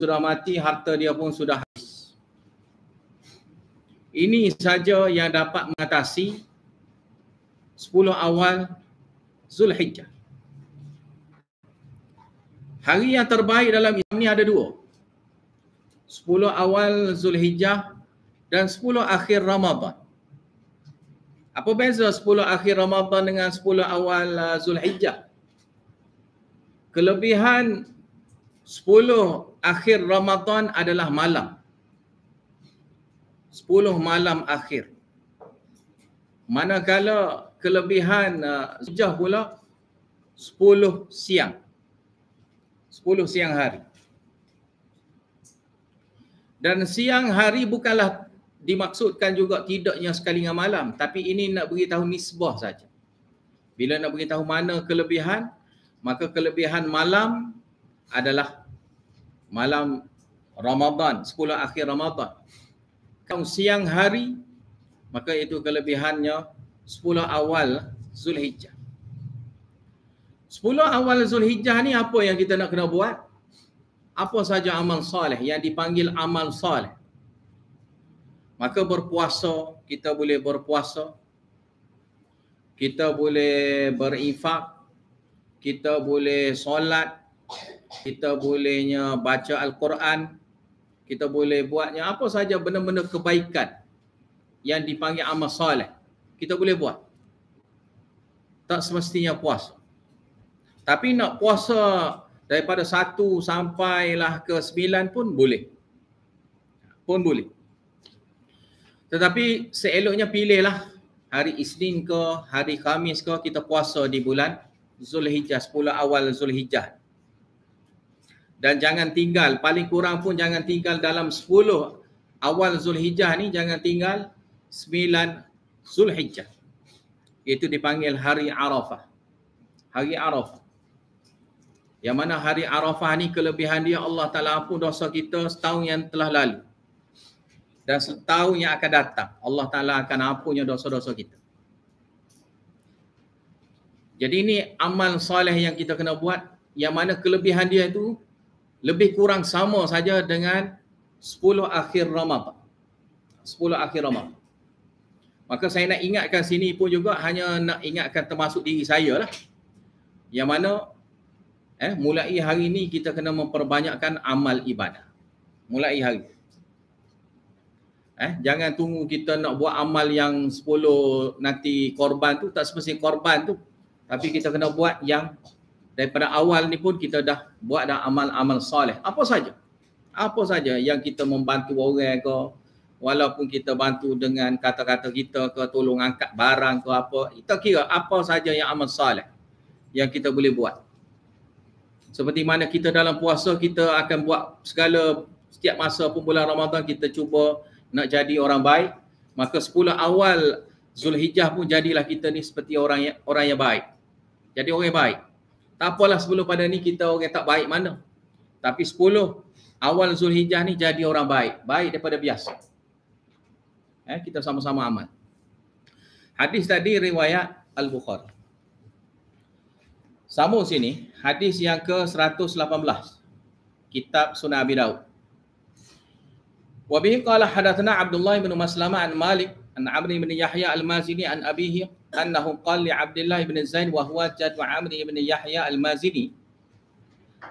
sudah mati, harta dia pun sudah habis. Ini saja yang dapat mengatasi 10 awal Zulhijjah. Hari yang terbaik dalam Islam ni ada dua. 10 awal Zulhijjah dan 10 akhir Ramadan. Apa beza 10 akhir Ramadan dengan 10 awal uh, Zulhijjah? Kelebihan Sepuluh akhir Ramadhan adalah malam. Sepuluh malam akhir. Manakala kelebihan uh, sejah pula 10 siang. Sepuluh siang hari. Dan siang hari bukanlah dimaksudkan juga tidaknya sekali dengan malam. Tapi ini nak beritahu nisbah saja. Bila nak beritahu mana kelebihan, maka kelebihan malam adalah malam Ramadan, 10 akhir Ramadan. Kalau siang hari, maka itu kelebihannya 10 awal Zulhijjah. 10 awal Zulhijjah ni apa yang kita nak kena buat? Apa saja amal soleh yang dipanggil amal soleh? Maka berpuasa, kita boleh berpuasa. Kita boleh berifak, Kita boleh solat kita bolehnya baca Al-Quran, kita boleh buatnya apa saja benda-benda kebaikan yang dipanggil amal soleh. Kita boleh buat. Tak semestinya puasa. Tapi nak puasa daripada satu sampailah ke sembilan pun boleh. Pun boleh. Tetapi seeloknya pilihlah hari Isnin ke hari Khamis ke kita puasa di bulan Zulhijjah, 10 awal Zulhijjah dan jangan tinggal paling kurang pun jangan tinggal dalam 10 awal Zulhijjah ni jangan tinggal 9 Zulhijjah itu dipanggil hari Arafah hari Arafah yang mana hari Arafah ni kelebihan dia Allah Ta'ala ampun dosa kita setahun yang telah lalu dan setahun yang akan datang Allah Ta'ala akan ampunnya dosa-dosa kita jadi ini amal soleh yang kita kena buat yang mana kelebihan dia itu lebih kurang sama saja dengan 10 akhir Ramadan. 10 akhir Ramadan. Maka saya nak ingatkan sini pun juga hanya nak ingatkan termasuk diri saya lah. Yang mana eh, mulai hari ini kita kena memperbanyakkan amal ibadah. Mulai hari. Eh, jangan tunggu kita nak buat amal yang 10 nanti korban tu tak semestinya korban tu tapi kita kena buat yang daripada awal ni pun kita dah buat dah amal-amal soleh. Apa saja? Apa saja yang kita membantu orang ke, walaupun kita bantu dengan kata-kata kita ke, tolong angkat barang ke apa, kita kira apa saja yang amal soleh yang kita boleh buat. Seperti mana kita dalam puasa, kita akan buat segala setiap masa pun bulan Ramadan kita cuba nak jadi orang baik. Maka sepuluh awal Zulhijjah pun jadilah kita ni seperti orang yang, orang yang baik. Jadi orang yang baik tak apalah sebelum pada ni kita orang tak baik mana. Tapi sepuluh awal Zulhijjah ni jadi orang baik. Baik daripada biasa. Eh, kita sama-sama amat. Hadis tadi riwayat Al-Bukhari. Sambung sini, hadis yang ke-118. Kitab Sunan Abi Daud. Wabihi qala hadatsana Abdullah bin Maslamah an Malik عن عمرو بن يحيى المازني عن أبيه أنه قال لعبد الله بن زيد وهو جد عمرو بن يحيى المازني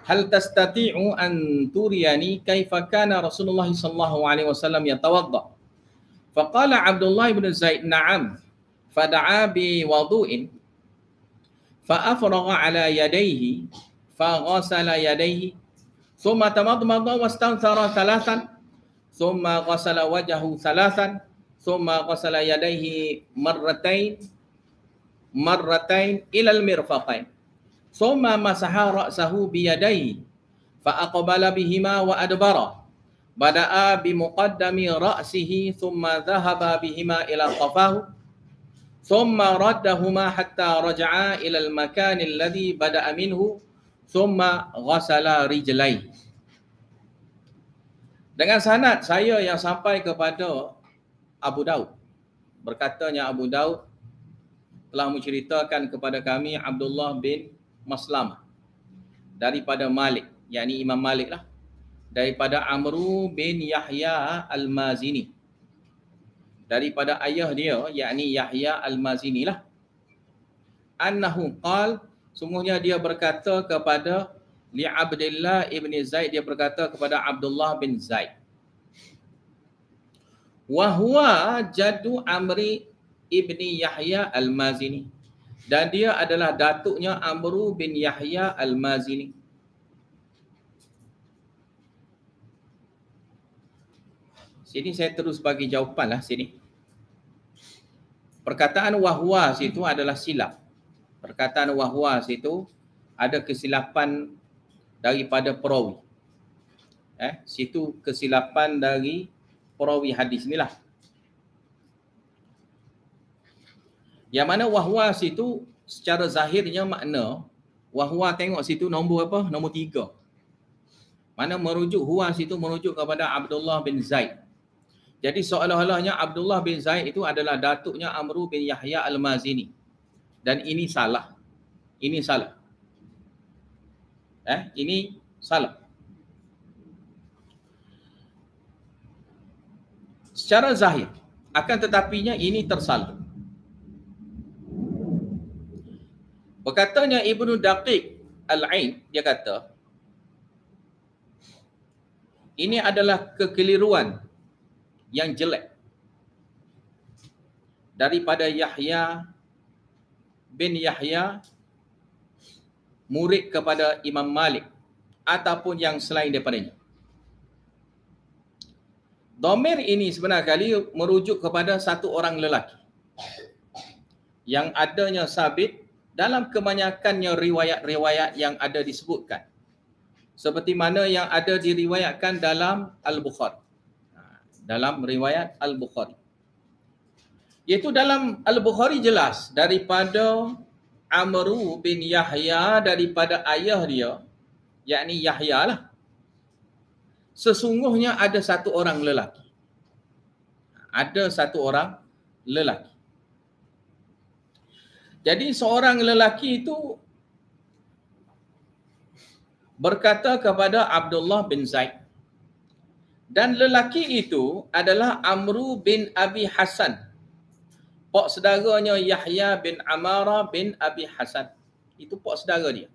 هل تستطيع أن تريني كيف كان رسول الله صلى الله عليه وسلم يتوضأ فقال عبد الله بن زيد نعم فدعا بوضوء فأفرغ على يديه فغسل يديه ثم تمضمض واستنثر ثلاثا ثم غسل وجهه ثلاثا thumma ghasala yadayhi marratain marratain ilal al-mirfaqain thumma masaha ra'sahu bi yadayhi fa aqbala bihima wa adbara bada'a bi muqaddami ra'sihi thumma dhahaba bihima ila safahu thumma raddahuma hatta raja'a ila al-makan alladhi bada'a minhu thumma ghasala rijlaihi dengan sanad saya yang sampai kepada Abu Daud. Berkatanya Abu Daud telah menceritakan kepada kami Abdullah bin Maslamah daripada Malik, yakni Imam Malik lah. Daripada Amru bin Yahya Al-Mazini. Daripada ayah dia, yakni Yahya Al-Mazini lah. Annahu qal, semuanya dia berkata kepada Li Abdullah ibn Zaid dia berkata kepada Abdullah bin Zaid wa huwa jaddu amri ibni yahya al-mazini dan dia adalah datuknya amru bin yahya al-mazini sini saya terus bagi jawapanlah sini perkataan wa huwa situ adalah silap perkataan wa huwa situ ada kesilapan daripada perawi eh situ kesilapan dari perawi hadis inilah. Yang mana wahwa situ secara zahirnya makna wahwa tengok situ nombor apa? Nombor tiga. Mana merujuk huwa situ merujuk kepada Abdullah bin Zaid. Jadi seolah-olahnya Abdullah bin Zaid itu adalah datuknya Amru bin Yahya al-Mazini. Dan ini salah. Ini salah. Eh, ini salah. secara zahir akan tetapinya ini tersalah berkatanya Ibnu Daqiq Al-Ain dia kata ini adalah kekeliruan yang jelek daripada Yahya bin Yahya murid kepada Imam Malik ataupun yang selain daripadanya Domir ini sebenarnya kali merujuk kepada satu orang lelaki yang adanya sabit dalam kebanyakannya riwayat-riwayat yang ada disebutkan. Seperti mana yang ada diriwayatkan dalam Al-Bukhari. Ha, dalam riwayat Al-Bukhari. Iaitu dalam Al-Bukhari jelas daripada Amru bin Yahya daripada ayah dia. Yakni Yahya lah sesungguhnya ada satu orang lelaki. Ada satu orang lelaki. Jadi seorang lelaki itu berkata kepada Abdullah bin Zaid. Dan lelaki itu adalah Amru bin Abi Hasan. Pak sedaranya Yahya bin Amara bin Abi Hasan. Itu pak sedara dia.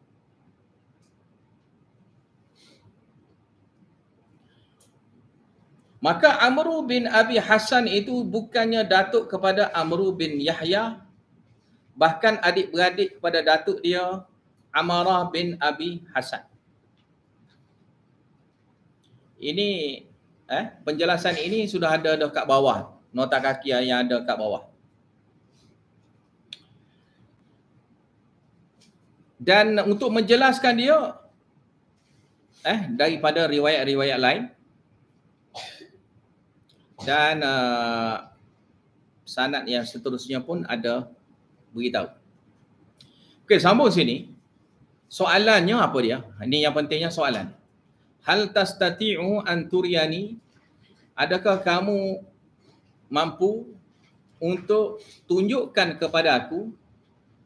Maka Amru bin Abi Hasan itu bukannya datuk kepada Amru bin Yahya bahkan adik-beradik kepada datuk dia Amarah bin Abi Hasan. Ini eh penjelasan ini sudah ada dekat bawah nota kaki yang ada dekat bawah. Dan untuk menjelaskan dia eh daripada riwayat-riwayat lain dan uh, sanad yang seterusnya pun ada beritahu. Okey, sambung sini. Soalannya apa dia? Ini yang pentingnya soalan. Hal tastati'u an turyani? Adakah kamu mampu untuk tunjukkan kepada aku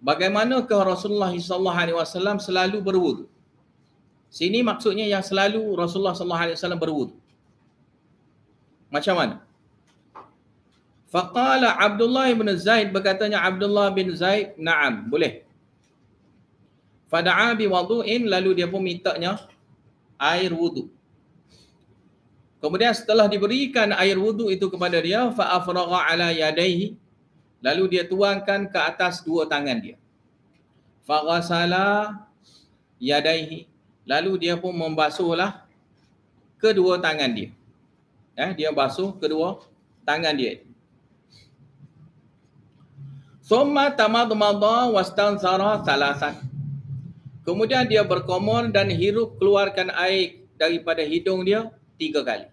bagaimanakah Rasulullah sallallahu alaihi wasallam selalu berwudu? Sini maksudnya yang selalu Rasulullah sallallahu alaihi wasallam berwudu. Macam mana? Faqala Abdullah bin Zaid berkatanya Abdullah bin Zaid, "Na'am, boleh." Fada'a bi wudu'in lalu dia pun mintanya air wudu. Kemudian setelah diberikan air wudu itu kepada dia, fa afragha ala yadayhi lalu dia tuangkan ke atas dua tangan dia. Fa ghasala yadayhi lalu dia pun membasuhlah kedua tangan dia. Eh, dia basuh kedua tangan dia. Summa tamadmadah wastanzara salasan. Kemudian dia berkomor dan hirup keluarkan air daripada hidung dia tiga kali.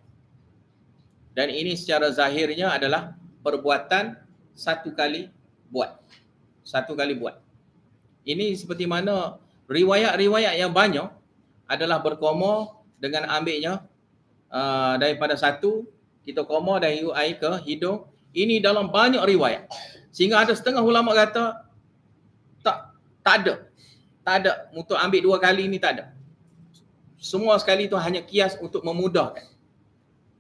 Dan ini secara zahirnya adalah perbuatan satu kali buat. Satu kali buat. Ini seperti mana riwayat-riwayat yang banyak adalah berkomor dengan ambilnya uh, daripada satu kita komor dan hirup air ke hidung. Ini dalam banyak riwayat sehingga ada setengah ulama kata tak tak ada tak ada untuk ambil dua kali ni tak ada semua sekali tu hanya kias untuk memudahkan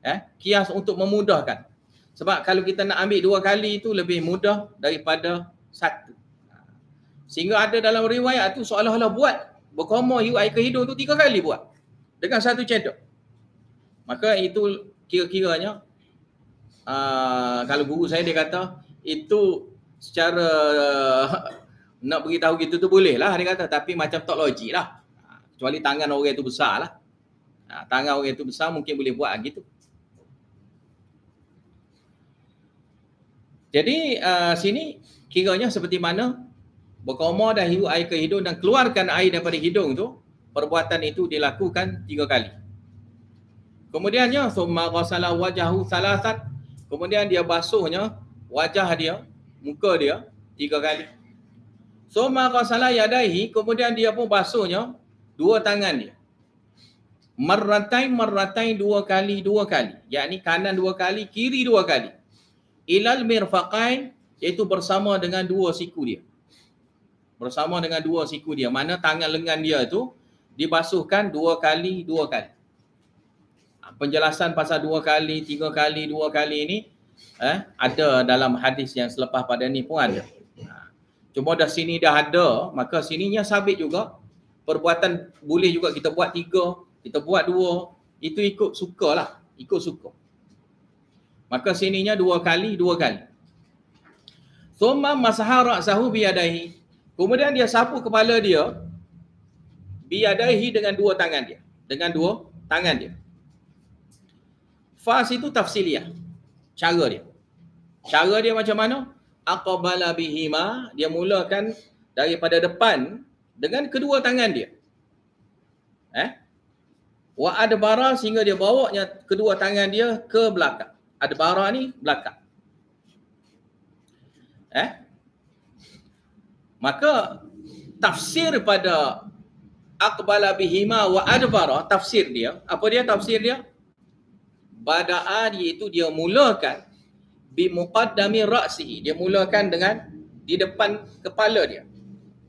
eh kias untuk memudahkan sebab kalau kita nak ambil dua kali itu lebih mudah daripada satu sehingga ada dalam riwayat tu seolah-olah buat berkoma hiu air ke hidung tu tiga kali buat dengan satu cedok maka itu kira-kiranya uh, kalau guru saya dia kata itu secara nak beritahu gitu tu boleh lah dia kata tapi macam tak logik lah kecuali tangan orang itu besar lah ha, tangan orang itu besar mungkin boleh buat gitu jadi uh, sini kiranya seperti mana berkoma dan hidup air ke hidung dan keluarkan air daripada hidung tu perbuatan itu dilakukan tiga kali kemudiannya summa ghasala wajahu salasat kemudian dia basuhnya wajah dia, muka dia tiga kali. So marasalah yadaihi kemudian dia pun basuhnya dua tangan dia. Marratai marratai dua kali dua kali. Yakni kanan dua kali, kiri dua kali. Ilal mirfaqain iaitu bersama dengan dua siku dia. Bersama dengan dua siku dia. Mana tangan lengan dia tu dibasuhkan dua kali dua kali. Penjelasan pasal dua kali, tiga kali, dua kali ini eh ada dalam hadis yang selepas pada ni pun ada ya. ha. cuma dah sini dah ada maka sininya sabit juga perbuatan boleh juga kita buat tiga kita buat dua itu ikut suka lah ikut suka maka sininya dua kali dua kali thumma masahara sahu biyadahi kemudian dia sapu kepala dia biyadahi dengan dua tangan dia dengan dua tangan dia Fas itu tafsiliyah. Cara dia. Cara dia macam mana? Aqbala bihima, dia mulakan daripada depan dengan kedua tangan dia. Eh? Wa adbara sehingga dia bawanya kedua tangan dia ke belakang. Adbara ni belakang. Eh? Maka tafsir pada aqbala bihima wa adbara tafsir dia apa dia tafsir dia bada'a iaitu dia mulakan bi muqaddami ra'sihi dia mulakan dengan di depan kepala dia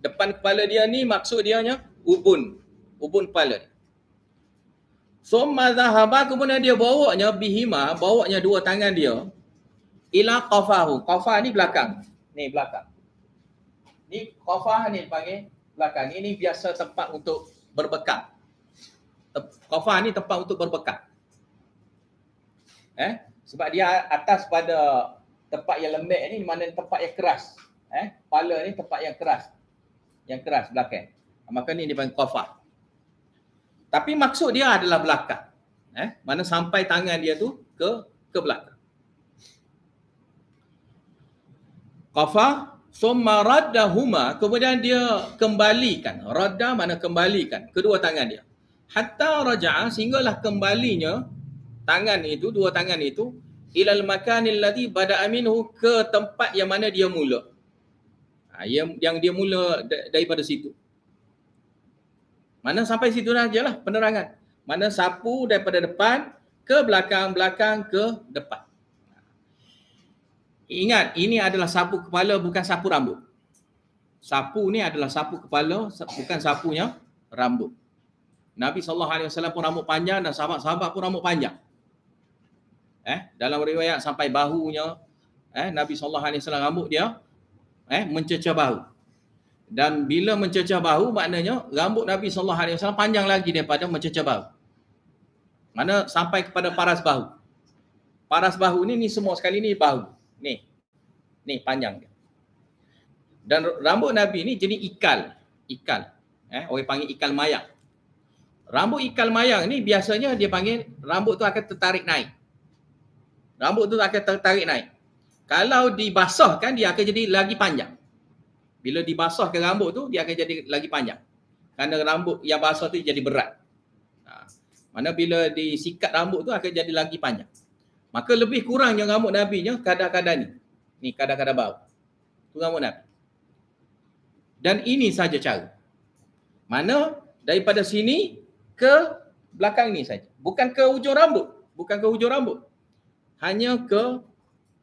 depan kepala dia ni maksud dia nya ubun ubun kepala dia summa zahaba kemudian dia bawanya bihima bawanya dua tangan dia ila qafahu qafah ni belakang ni belakang ni qafah ni panggil belakang ini biasa tempat untuk berbekal qafah ni tempat untuk berbekal eh sebab dia atas pada tempat yang lembek ni mana tempat yang keras eh kepala ni tempat yang keras yang keras belakang maka ni dipanggil kafah tapi maksud dia adalah belakang eh mana sampai tangan dia tu ke ke belakang kafah summa raddahuma kemudian dia kembalikan radda mana kembalikan kedua tangan dia hatta raja'a sehinggalah kembalinya tangan itu dua tangan itu ilal makanil ladhi bada aminu ke tempat yang mana dia mula ha, yang, yang dia mula daripada situ mana sampai situ lah penerangan mana sapu daripada depan ke belakang belakang ke depan ha. ingat ini adalah sapu kepala bukan sapu rambut sapu ni adalah sapu kepala bukan sapunya rambut Nabi saw alaihi pun rambut panjang dan sahabat-sahabat pun rambut panjang eh dalam riwayat sampai bahunya eh Nabi sallallahu alaihi wasallam rambut dia eh mencecah bahu. Dan bila mencecah bahu maknanya rambut Nabi sallallahu alaihi wasallam panjang lagi daripada mencecah bahu. Mana sampai kepada paras bahu. Paras bahu ni ni semua sekali ni bahu. Ni. Ni panjang dia. Dan rambut Nabi ni jenis ikal. Ikal. Eh, orang panggil ikal mayang. Rambut ikal mayang ni biasanya dia panggil rambut tu akan tertarik naik rambut tu akan tertarik naik. Kalau dibasahkan, dia akan jadi lagi panjang. Bila dibasahkan rambut tu, dia akan jadi lagi panjang. Kerana rambut yang basah tu jadi berat. Ha. Mana bila disikat rambut tu, akan jadi lagi panjang. Maka lebih kurangnya rambut Nabi ni, kadang-kadang ni. Ni kadang-kadang bau. Itu rambut Nabi. Dan ini saja cara. Mana daripada sini ke belakang ni saja. Bukan ke hujung rambut. Bukan ke hujung rambut hanya ke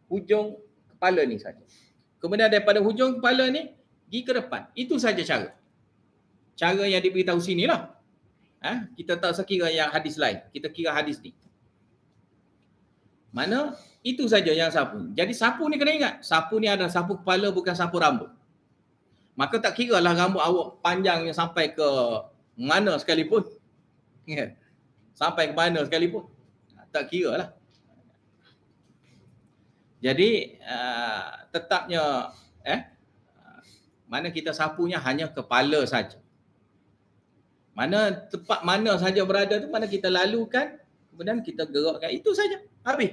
hujung kepala ni saja. Kemudian daripada hujung kepala ni pergi ke depan. Itu saja cara. Cara yang diberitahu sinilah. Ah, ha? kita tak kira yang hadis lain. Kita kira hadis ni. Mana itu saja yang sapu. Jadi sapu ni kena ingat, sapu ni adalah sapu kepala bukan sapu rambut. Maka tak kira lah rambut awak panjang yang sampai ke mana sekalipun. Yeah. Sampai ke mana sekalipun. Tak kira lah. Jadi uh, tetapnya eh mana kita sapunya hanya kepala saja. Mana tempat mana saja berada tu mana kita lalukan kemudian kita gerakkan itu saja. Habis.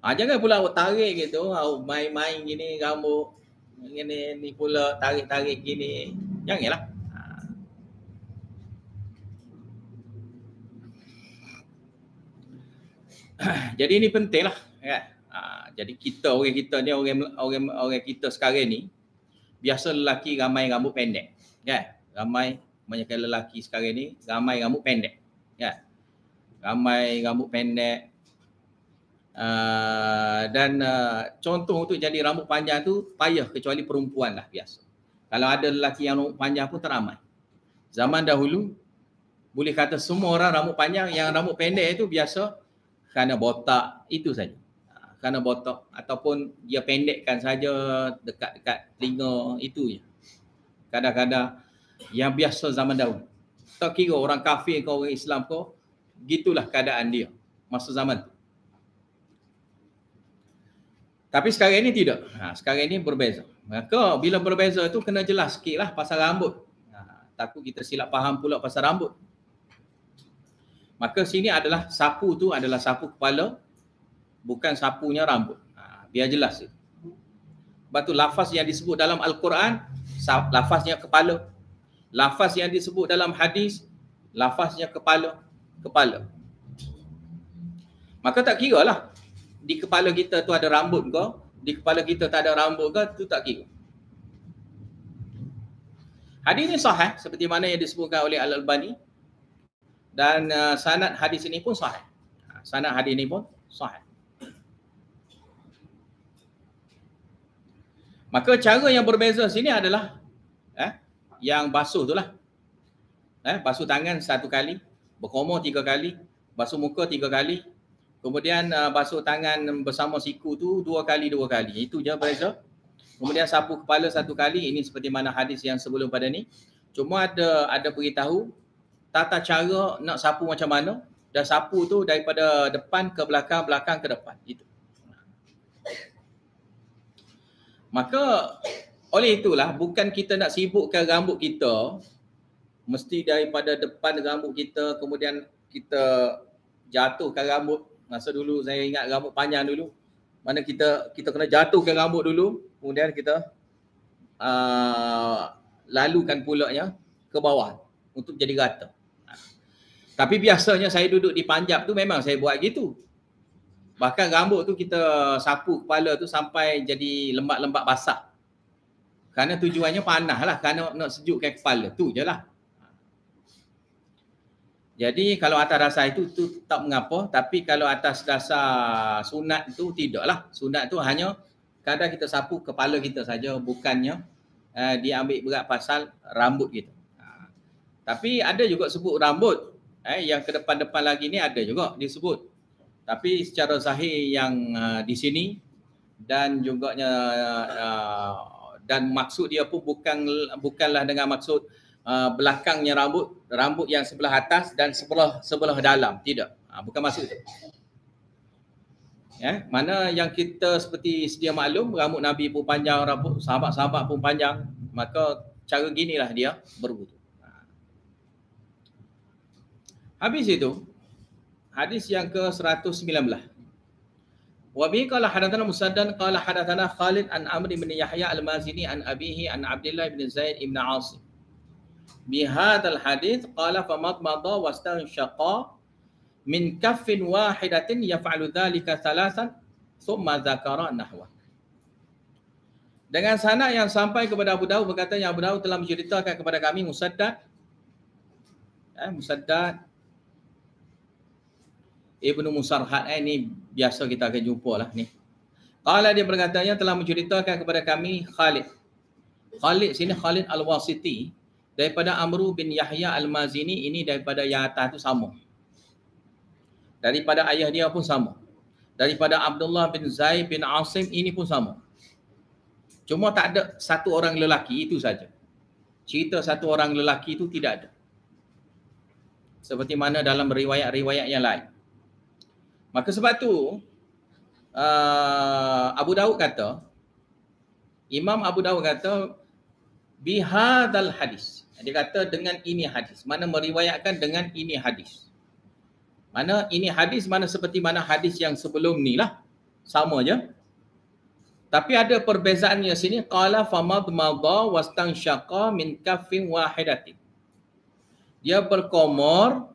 Ha, jangan pula awak tarik gitu, awak main-main gini rambut gini ni pula tarik-tarik gini. jangan lah ha. Jadi ini pentinglah kan. Ya. Ha, jadi kita orang kita ni orang orang orang kita sekarang ni biasa lelaki ramai rambut pendek. Kan? Ramai banyak lelaki sekarang ni ramai rambut pendek. Kan? Ramai rambut pendek. Uh, dan uh, contoh untuk jadi rambut panjang tu payah kecuali perempuan lah biasa. Kalau ada lelaki yang rambut panjang pun teramai. Zaman dahulu boleh kata semua orang rambut panjang yang rambut pendek itu biasa kerana botak itu saja kerana botak ataupun dia pendekkan saja dekat-dekat telinga itu je. Kadang-kadang yang biasa zaman dahulu. Tak kira orang kafir kau orang Islam kau, gitulah keadaan dia masa zaman tu. Tapi sekarang ini tidak. Ha, sekarang ini berbeza. Maka bila berbeza tu kena jelas sikit lah pasal rambut. Ha, takut kita silap faham pula pasal rambut. Maka sini adalah sapu tu adalah sapu kepala bukan sapunya rambut. Ha, biar jelas. Sebab tu lafaz yang disebut dalam Al-Quran, lafaznya kepala. Lafaz yang disebut dalam hadis, lafaznya kepala. Kepala. Maka tak kira lah. Di kepala kita tu ada rambut ke, di kepala kita tak ada rambut ke, tu tak kira. Hadis ni sah, eh? seperti mana yang disebutkan oleh Al-Albani dan uh, sanad hadis ini pun sah. Ha, sanad hadis ini pun sah. Maka cara yang berbeza sini adalah eh, yang basuh tu lah. Eh, basuh tangan satu kali, berkomo tiga kali, basuh muka tiga kali. Kemudian uh, basuh tangan bersama siku tu dua kali, dua kali. Itu je berbeza. Kemudian sapu kepala satu kali. Ini seperti mana hadis yang sebelum pada ni. Cuma ada ada beritahu tata cara nak sapu macam mana dan sapu tu daripada depan ke belakang, belakang ke depan. Itu. Maka oleh itulah bukan kita nak sibukkan rambut kita mesti daripada depan rambut kita kemudian kita jatuhkan rambut masa dulu saya ingat rambut panjang dulu mana kita kita kena jatuhkan rambut dulu kemudian kita uh, lalukan pulaknya ke bawah untuk jadi rata. Ha. Tapi biasanya saya duduk di panjap tu memang saya buat gitu. Bahkan rambut tu kita sapu kepala tu sampai jadi lembab-lembab basah. Kerana tujuannya panah lah. Kerana nak sejukkan kepala. Tu je lah. Jadi kalau atas dasar itu, tu tak mengapa. Tapi kalau atas dasar sunat tu tidak lah. Sunat tu hanya kadang kita sapu kepala kita saja. Bukannya eh, diambil berat pasal rambut kita. Ha. Tapi ada juga sebut rambut. Eh, yang ke depan-depan lagi ni ada juga disebut tapi secara zahir yang uh, di sini dan juga uh, dan maksud dia pun bukan bukanlah dengan maksud uh, belakangnya rambut rambut yang sebelah atas dan sebelah sebelah dalam tidak uh, bukan maksud itu yeah? mana yang kita seperti sedia maklum rambut nabi pun panjang rambut sahabat-sahabat pun panjang maka cara ginilah dia berwudu ha. Habis itu, Hadis yang ke-119. Wa bi qala hadathana Musaddad qala hadathana Khalid an Amr bin Yahya al-Mazini an abihi an Abdullah bin Zaid ibn Asim. Bi hadzal hadis, qala fa madmada wa istanshaqa min kaffin wahidatin yaf'alu dhalika thalasan thumma dzakara nahwa. Dengan sana yang sampai kepada Abu Dawud berkata yang Abu Dawud telah menceritakan kepada kami Musaddad eh, Musaddad Ibnu Musarhat eh, ni biasa kita akan jumpa lah ni. Kala dia berkatanya telah menceritakan kepada kami Khalid. Khalid sini Khalid Al-Wasiti daripada Amru bin Yahya Al-Mazini ini daripada yang atas tu sama. Daripada ayah dia pun sama. Daripada Abdullah bin Zaid bin Asim ini pun sama. Cuma tak ada satu orang lelaki itu saja. Cerita satu orang lelaki itu tidak ada. Seperti mana dalam riwayat-riwayat yang lain. Maka sebab tu uh, Abu Daud kata Imam Abu Daud kata bihadal hadis. Dia kata dengan ini hadis. Mana meriwayatkan dengan ini hadis. Mana ini hadis mana seperti mana hadis yang sebelum ni lah. Sama je. Tapi ada perbezaannya sini. Qala famad madha wastang syaqa min kafin wahidatin. Dia berkomor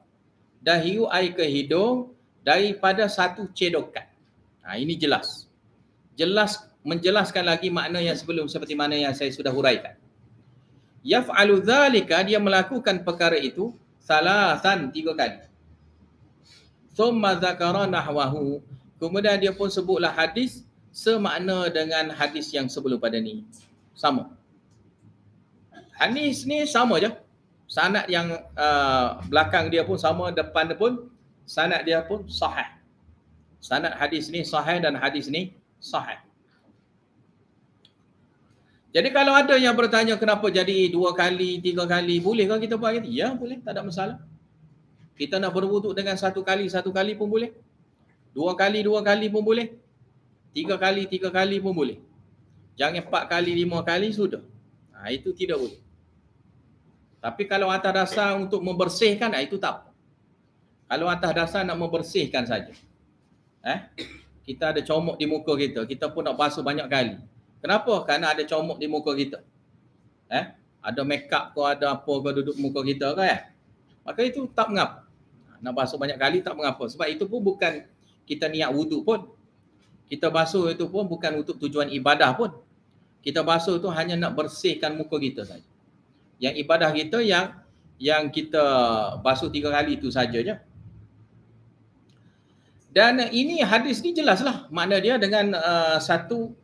dahiu air ke hidung daripada satu cedokan. Ha, ini jelas. Jelas menjelaskan lagi makna yang sebelum seperti mana yang saya sudah huraikan. Yaf'alu dhalika dia melakukan perkara itu salasan tiga kali. Thumma zakara nahwahu. Kemudian dia pun sebutlah hadis semakna dengan hadis yang sebelum pada ni. Sama. Hadis ni sama je. Sanat yang uh, belakang dia pun sama, depan dia pun sanad dia pun sahih. Sanad hadis ni sahih dan hadis ni sahih. Jadi kalau ada yang bertanya kenapa jadi dua kali, tiga kali, boleh? bolehkah kita buat gitu? Ya boleh, tak ada masalah. Kita nak berwuduk dengan satu kali, satu kali pun boleh. Dua kali, dua kali pun boleh. Tiga kali, tiga kali pun boleh. Jangan empat kali, lima kali sudah. Ha, itu tidak boleh. Tapi kalau atas dasar untuk membersihkan, ha, itu tak apa. Kalau atas dasar nak membersihkan saja. Eh? Kita ada comok di muka kita, kita pun nak basuh banyak kali. Kenapa? Karena ada comok di muka kita. Eh? Ada make up ke ada apa ke duduk muka kita ke eh? Maka itu tak mengapa. Nak basuh banyak kali tak mengapa. Sebab itu pun bukan kita niat wuduk pun. Kita basuh itu pun bukan untuk tujuan ibadah pun. Kita basuh itu hanya nak bersihkan muka kita saja. Yang ibadah kita yang yang kita basuh tiga kali itu sajanya dan ini hadis ni jelaslah makna dia dengan uh, satu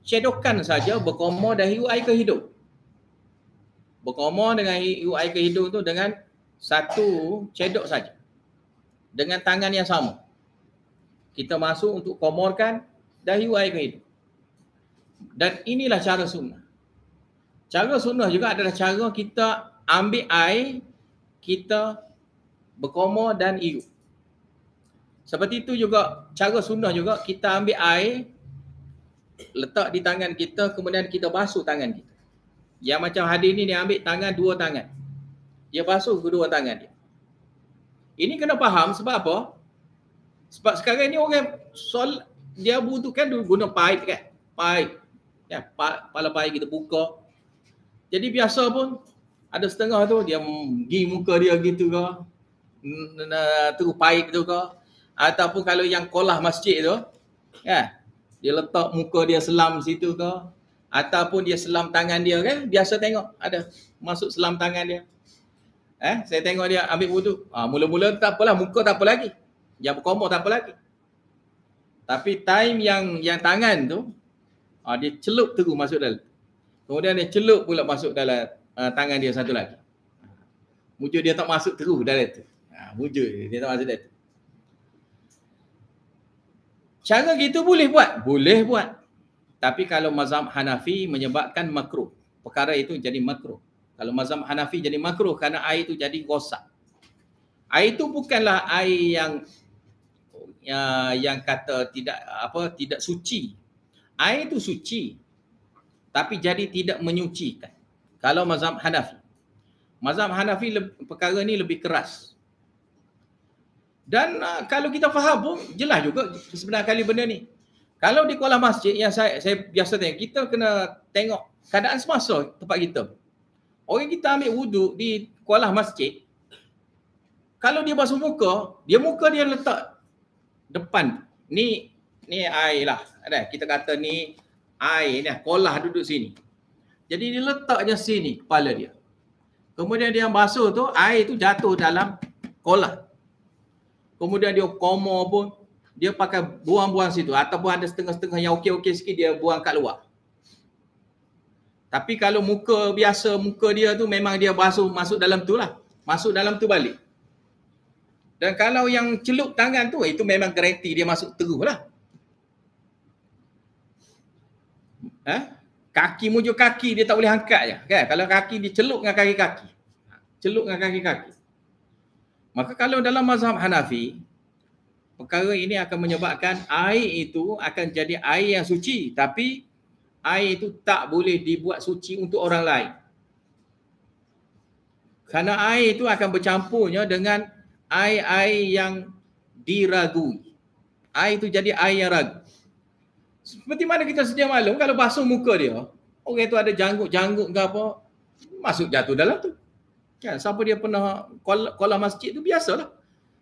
cedokan saja berkoma dan UI kehidup hidup berkoma dengan UI kehidup hidup tu dengan satu cedok saja dengan tangan yang sama kita masuk untuk komorkan dahi UI kehidup dan inilah cara sunnah cara sunnah juga adalah cara kita ambil air kita berkoma dan iup seperti itu juga cara sunnah juga kita ambil air letak di tangan kita kemudian kita basuh tangan kita. Yang macam hadis ni dia ambil tangan dua tangan. Dia basuh kedua tangan dia. Ini kena faham sebab apa? Sebab sekarang ni orang sol dia butuhkan guna pipe kan? Pipe. Ya, pa, pala pipe kita buka. Jadi biasa pun ada setengah tu dia mm, gi muka dia gitu ke. Mm, terus pipe tu ke ataupun kalau yang kolah masjid tu kan dia letak muka dia selam situ ke ataupun dia selam tangan dia kan biasa tengok ada masuk selam tangan dia eh saya tengok dia ambil wudhu, ah, ha, mula-mula tak apalah muka tak apa lagi yang berkomo tak apa lagi tapi time yang yang tangan tu ha, dia celup terus masuk dalam kemudian dia celup pula masuk dalam uh, tangan dia satu lagi Mujur dia tak masuk terus dalam tu ha, wujud dia tak masuk dalam tu Cara gitu boleh buat? Boleh buat. Tapi kalau mazhab Hanafi menyebabkan makruh. Perkara itu jadi makruh. Kalau mazhab Hanafi jadi makruh kerana air itu jadi gosak. Air itu bukanlah air yang uh, yang kata tidak apa tidak suci. Air itu suci. Tapi jadi tidak menyucikan. Kalau mazhab Hanafi. Mazhab Hanafi perkara ini lebih keras. Dan uh, kalau kita faham pun jelas juga sebenarnya kali benda ni. Kalau di Kuala Masjid yang saya saya biasa tengok, kita kena tengok keadaan semasa tempat kita. Orang kita ambil wuduk di Kuala Masjid, kalau dia basuh muka, dia muka dia letak depan. Ni ni air lah. Ada kita kata ni air ni kolah duduk sini. Jadi dia letak je sini kepala dia. Kemudian dia basuh tu, air tu jatuh dalam kolah kemudian dia koma pun dia pakai buang-buang situ ataupun ada setengah-setengah yang okey-okey sikit dia buang kat luar. Tapi kalau muka biasa muka dia tu memang dia masuk masuk dalam tu lah. Masuk dalam tu balik. Dan kalau yang celup tangan tu itu memang garanti dia masuk terus lah. Eh? Kaki mujur kaki dia tak boleh angkat je. Kan? Kalau kaki dia celup dengan kaki-kaki. Ha, celup dengan kaki-kaki. Maka kalau dalam mazhab Hanafi, perkara ini akan menyebabkan air itu akan jadi air yang suci. Tapi air itu tak boleh dibuat suci untuk orang lain. Kerana air itu akan bercampurnya dengan air-air yang diragui. Air itu jadi air yang ragu. Seperti mana kita sedia maklum kalau basuh muka dia, orang itu ada janggut-janggut ke apa, masuk jatuh dalam tu. Kan? Siapa dia pernah kolam masjid tu biasalah.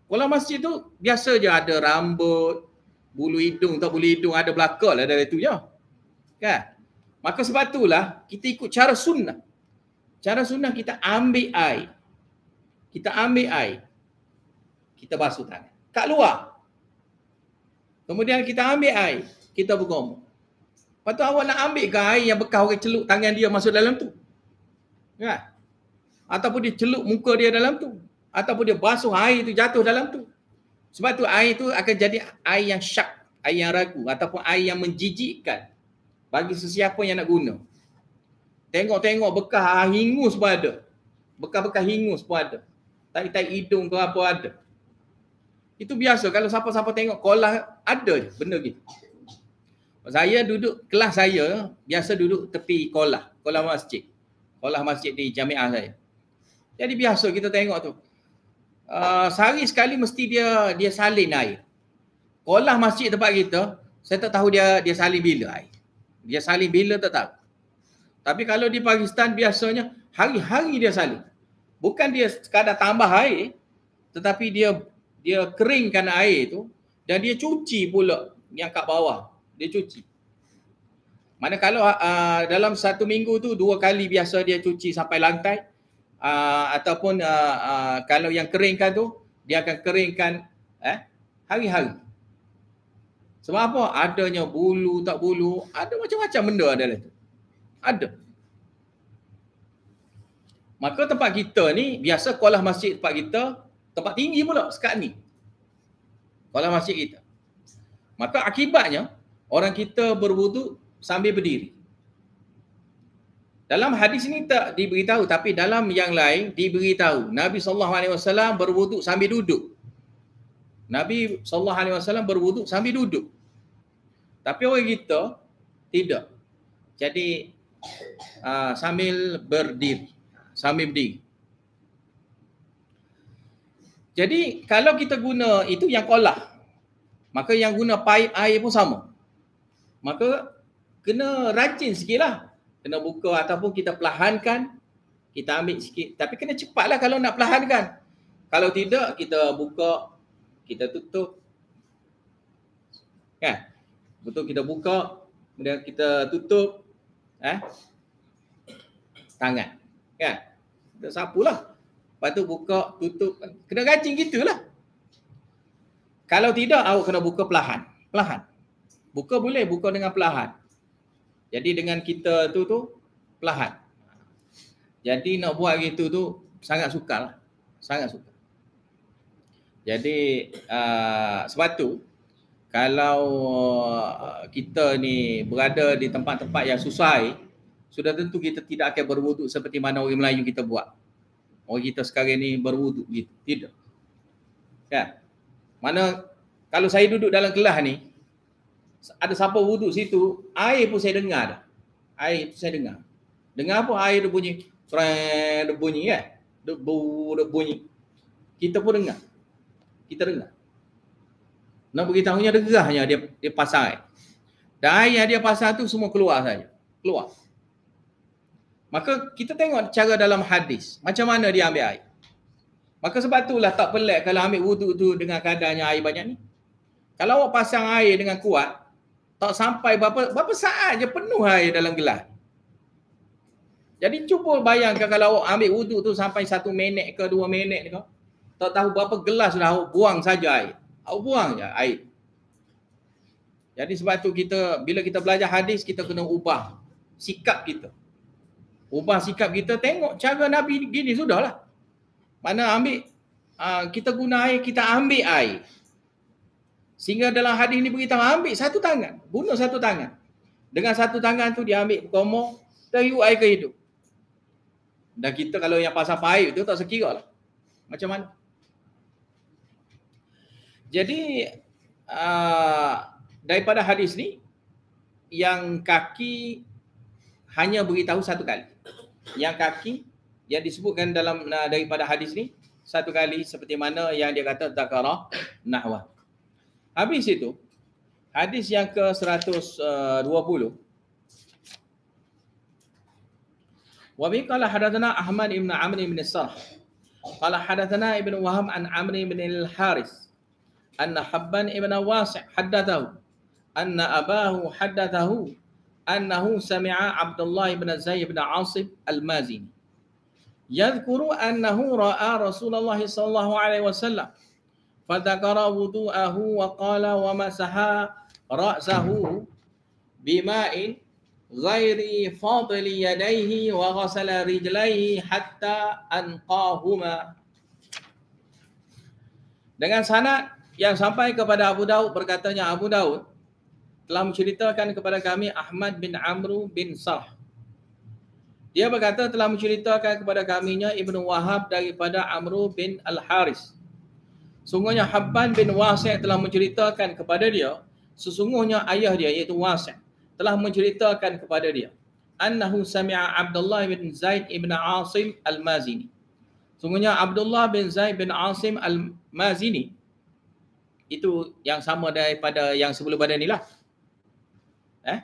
Kolam masjid tu biasa je ada rambut, bulu hidung tak bulu hidung ada belakang lah dari tu je. Kan? Maka sebab itulah kita ikut cara sunnah. Cara sunnah kita ambil air. Kita ambil air. Kita basuh tangan. Kat luar. Kemudian kita ambil air. Kita bergomong. Lepas tu awak nak ambil ke air yang bekas orang celuk tangan dia masuk dalam tu. Kan? Ya? ataupun dia celup muka dia dalam tu ataupun dia basuh air tu jatuh dalam tu sebab tu air tu akan jadi air yang syak air yang ragu ataupun air yang menjijikkan bagi sesiapa yang nak guna tengok-tengok bekas hingus pun ada bekas-bekas hingus pun ada tai-tai hidung tu apa ada itu biasa kalau siapa-siapa tengok kolah ada je benda gitu saya duduk kelas saya biasa duduk tepi kolah kolah masjid kolah masjid di jamiah saya jadi biasa kita tengok tu. Uh, sehari sekali mesti dia dia salin air. Kolah masjid tempat kita, saya tak tahu dia dia salin bila air. Dia salin bila tak tahu. Tapi kalau di Pakistan biasanya hari-hari dia salin. Bukan dia sekadar tambah air, tetapi dia dia keringkan air itu dan dia cuci pula yang kat bawah. Dia cuci. Mana kalau uh, ah, dalam satu minggu tu dua kali biasa dia cuci sampai lantai, Ah, ataupun uh, uh, kalau yang keringkan tu dia akan keringkan eh hari-hari. Sebab apa? Adanya bulu tak bulu, ada macam-macam benda adalah tu. Ada. Maka tempat kita ni biasa kolah masjid tempat kita tempat tinggi pula sekat ni. Kolah masjid kita. Maka akibatnya orang kita berwuduk sambil berdiri. Dalam hadis ini tak diberitahu tapi dalam yang lain diberitahu Nabi sallallahu alaihi wasallam berwuduk sambil duduk. Nabi sallallahu alaihi wasallam berwuduk sambil duduk. Tapi orang kita tidak. Jadi uh, sambil berdiri, sambil berdiri. Jadi kalau kita guna itu yang kolah. Maka yang guna paip air pun sama. Maka kena rajin sikitlah kena buka ataupun kita pelahankan, kita ambil sikit tapi kena cepatlah kalau nak pelahankan. kalau tidak kita buka kita tutup kan betul kita buka kemudian kita tutup eh tangan kan kita sapulah lepas tu buka tutup kena rajin gitulah kalau tidak awak kena buka perlahan perlahan buka boleh buka dengan perlahan jadi dengan kita tu tu perlahan. Jadi nak buat gitu tu sangat sukar lah. Sangat sukar. Jadi uh, sebab tu kalau ah, kita ni berada di tempat-tempat yang susah sudah tentu kita tidak akan berwuduk seperti mana orang Melayu kita buat. Orang kita sekarang ni berwuduk gitu. Tidak. Ya Mana kalau saya duduk dalam kelas ni, ada siapa wuduk situ, air pun saya dengar dah. Air tu saya dengar. Dengar apa air dia bunyi? Serang dia bunyi kan? Ya? Dia, bu, bunyi. Kita pun dengar. Kita dengar. Nak bagi tahunya dia gerahnya dia dia pasang air. Dan air yang dia pasang tu semua keluar saja. Keluar. Maka kita tengok cara dalam hadis. Macam mana dia ambil air. Maka sebab itulah tak pelik kalau ambil wuduk tu dengan kadarnya air banyak ni. Kalau awak pasang air dengan kuat, tak sampai berapa berapa saat je penuh air dalam gelas. Jadi cuba bayangkan kalau awak ambil wuduk tu sampai satu minit ke dua minit ke. Tak tahu berapa gelas dah awak buang saja air. Awak buang je air. Jadi sebab tu kita bila kita belajar hadis kita kena ubah sikap kita. Ubah sikap kita tengok cara Nabi gini sudahlah. Mana ambil ah, kita guna air kita ambil air. Sehingga dalam hadis ni beritahu ambil satu tangan, bunuh satu tangan. Dengan satu tangan tu dia ambil berkoma, teriuk air ke hidup. Dan kita kalau yang pasal pahit tu tak sekira lah. Macam mana? Jadi uh, daripada hadis ni yang kaki hanya beritahu satu kali. Yang kaki yang disebutkan dalam uh, daripada hadis ni satu kali seperti mana yang dia kata takara nahwah. Habis itu hadis yang ke 120. Uh, wa bi qala hadathana Ahmad ibn Amr ibn Sarh. Qala hadathana ibn Wahab an Amr ibn al Haris. Anna Habban ibn Wasi' haddathahu. Anna abahu haddathahu. Annahu sami'a Abdullah ibn Zayy ibn Asib al-Mazini. Yadhkuru annahu ra'a Rasulullah sallallahu alaihi wasallam. فذكر وضوءه وقال ومسح رأسه بماء غير فاضل يديه وغسل رجليه حتى أنقاهما Dengan sanad yang sampai kepada Abu Daud berkatanya Abu Daud telah menceritakan kepada kami Ahmad bin Amru bin Sah. Dia berkata telah menceritakan kepada kaminya Ibnu Wahab daripada Amru bin Al-Haris. Sungguhnya Habban bin Wasi' telah menceritakan kepada dia, sesungguhnya ayah dia iaitu Wasi' telah menceritakan kepada dia. Annahu sami'a Abdullah bin Zaid bin Asim al-Mazini. Sungguhnya Abdullah bin Zaid bin Asim al-Mazini. Itu yang sama daripada yang sebelum pada inilah. Eh?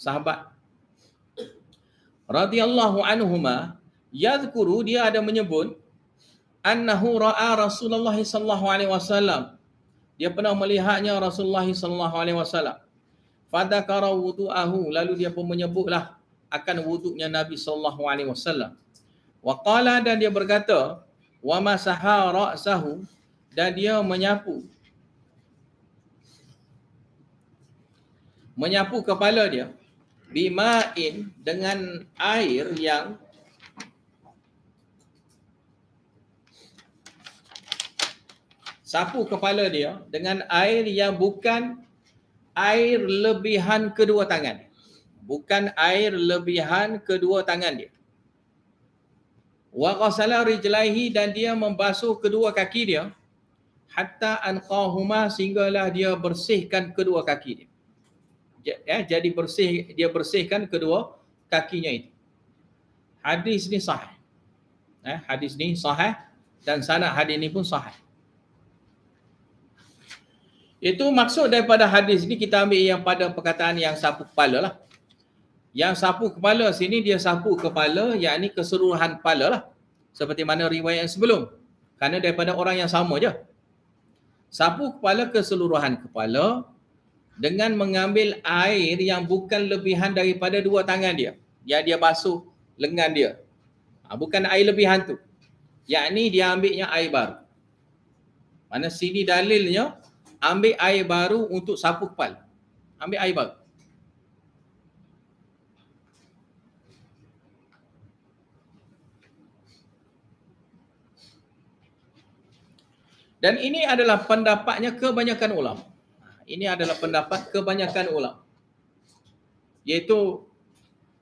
Sahabat. Radiyallahu anhumah. Yazkuru dia ada menyebut annahu ra'a Rasulullah sallallahu alaihi wasallam. Dia pernah melihatnya Rasulullah sallallahu alaihi wasallam. Fadakara wudu'ahu lalu dia pun menyebutlah akan wuduknya Nabi sallallahu alaihi wasallam. Wa qala dan dia berkata, wa masaha ra'sahu dan dia menyapu menyapu kepala dia bima'in dengan air yang sapu kepala dia dengan air yang bukan air lebihan kedua tangan. Bukan air lebihan kedua tangan dia. Wa ghassala rijlaihi dan dia membasuh kedua kaki dia hatta anqahuma sehinggalah dia bersihkan kedua kaki dia. Eh, jadi bersih dia bersihkan kedua kakinya itu. Hadis ni sahih. Eh, hadis ni sahih dan sana hadis ni pun sahih. Itu maksud daripada hadis ni kita ambil yang pada perkataan yang sapu kepala lah. Yang sapu kepala sini dia sapu kepala yang ni keseluruhan kepala lah. Seperti mana riwayat yang sebelum. Kerana daripada orang yang sama je. Sapu kepala keseluruhan kepala dengan mengambil air yang bukan lebihan daripada dua tangan dia. Yang dia basuh lengan dia. Ha, bukan air lebihan tu. Yang ni dia ambilnya air baru. Mana sini dalilnya ambil air baru untuk sapu kepal. Ambil air baru. Dan ini adalah pendapatnya kebanyakan ulam. Ini adalah pendapat kebanyakan ulam. Iaitu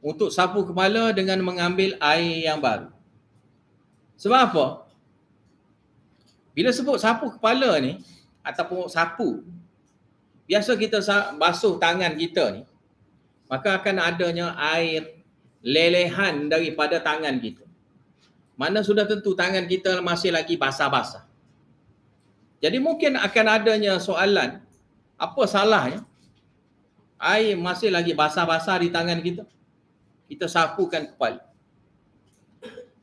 untuk sapu kepala dengan mengambil air yang baru. Sebab apa? Bila sebut sapu kepala ni, ataupun sapu biasa kita basuh tangan kita ni maka akan adanya air lelehan daripada tangan kita mana sudah tentu tangan kita masih lagi basah-basah jadi mungkin akan adanya soalan apa salahnya air masih lagi basah-basah di tangan kita kita sapukan kepala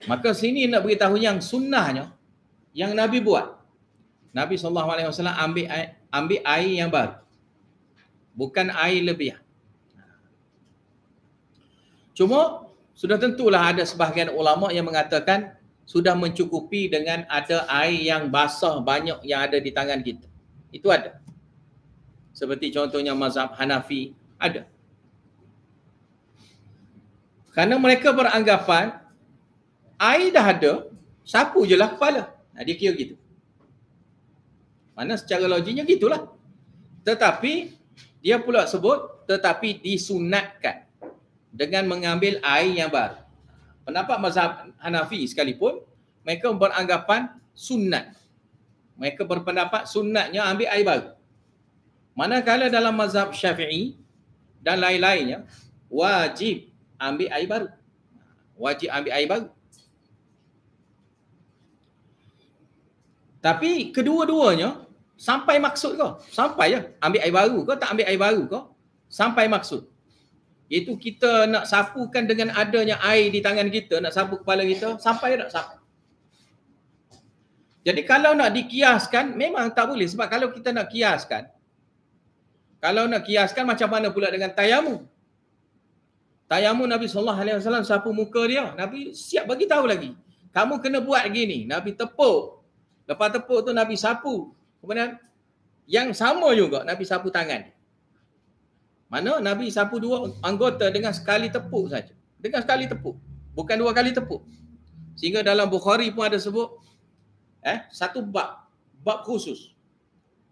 maka sini nak beritahu yang sunnahnya yang nabi buat Nabi SAW ambil air, ambil air yang baru. Bukan air lebih. Cuma sudah tentulah ada sebahagian ulama yang mengatakan sudah mencukupi dengan ada air yang basah banyak yang ada di tangan kita. Itu ada. Seperti contohnya mazhab Hanafi ada. Kerana mereka beranggapan air dah ada, sapu je lah kepala. Nah, dia kira gitu. Mana secara logiknya gitulah. Tetapi dia pula sebut tetapi disunatkan dengan mengambil air yang baru. Pendapat mazhab Hanafi sekalipun mereka beranggapan sunat. Mereka berpendapat sunatnya ambil air baru. Manakala dalam mazhab Syafi'i dan lain-lainnya wajib ambil air baru. Wajib ambil air baru. Tapi kedua-duanya sampai maksud kau. Sampai je. Ambil air baru kau tak ambil air baru kau. Sampai maksud. Itu kita nak sapukan dengan adanya air di tangan kita, nak sapu kepala kita, sampai tak sapu. Jadi kalau nak dikiaskan, memang tak boleh. Sebab kalau kita nak kiaskan, kalau nak kiaskan macam mana pula dengan tayamu? Tayamu Nabi Sallallahu Alaihi Wasallam sapu muka dia. Nabi siap bagi tahu lagi. Kamu kena buat gini. Nabi tepuk Lepas tepuk tu Nabi sapu. Kemudian yang sama juga Nabi sapu tangan. Mana Nabi sapu dua anggota dengan sekali tepuk saja. Dengan sekali tepuk. Bukan dua kali tepuk. Sehingga dalam Bukhari pun ada sebut eh satu bab bab khusus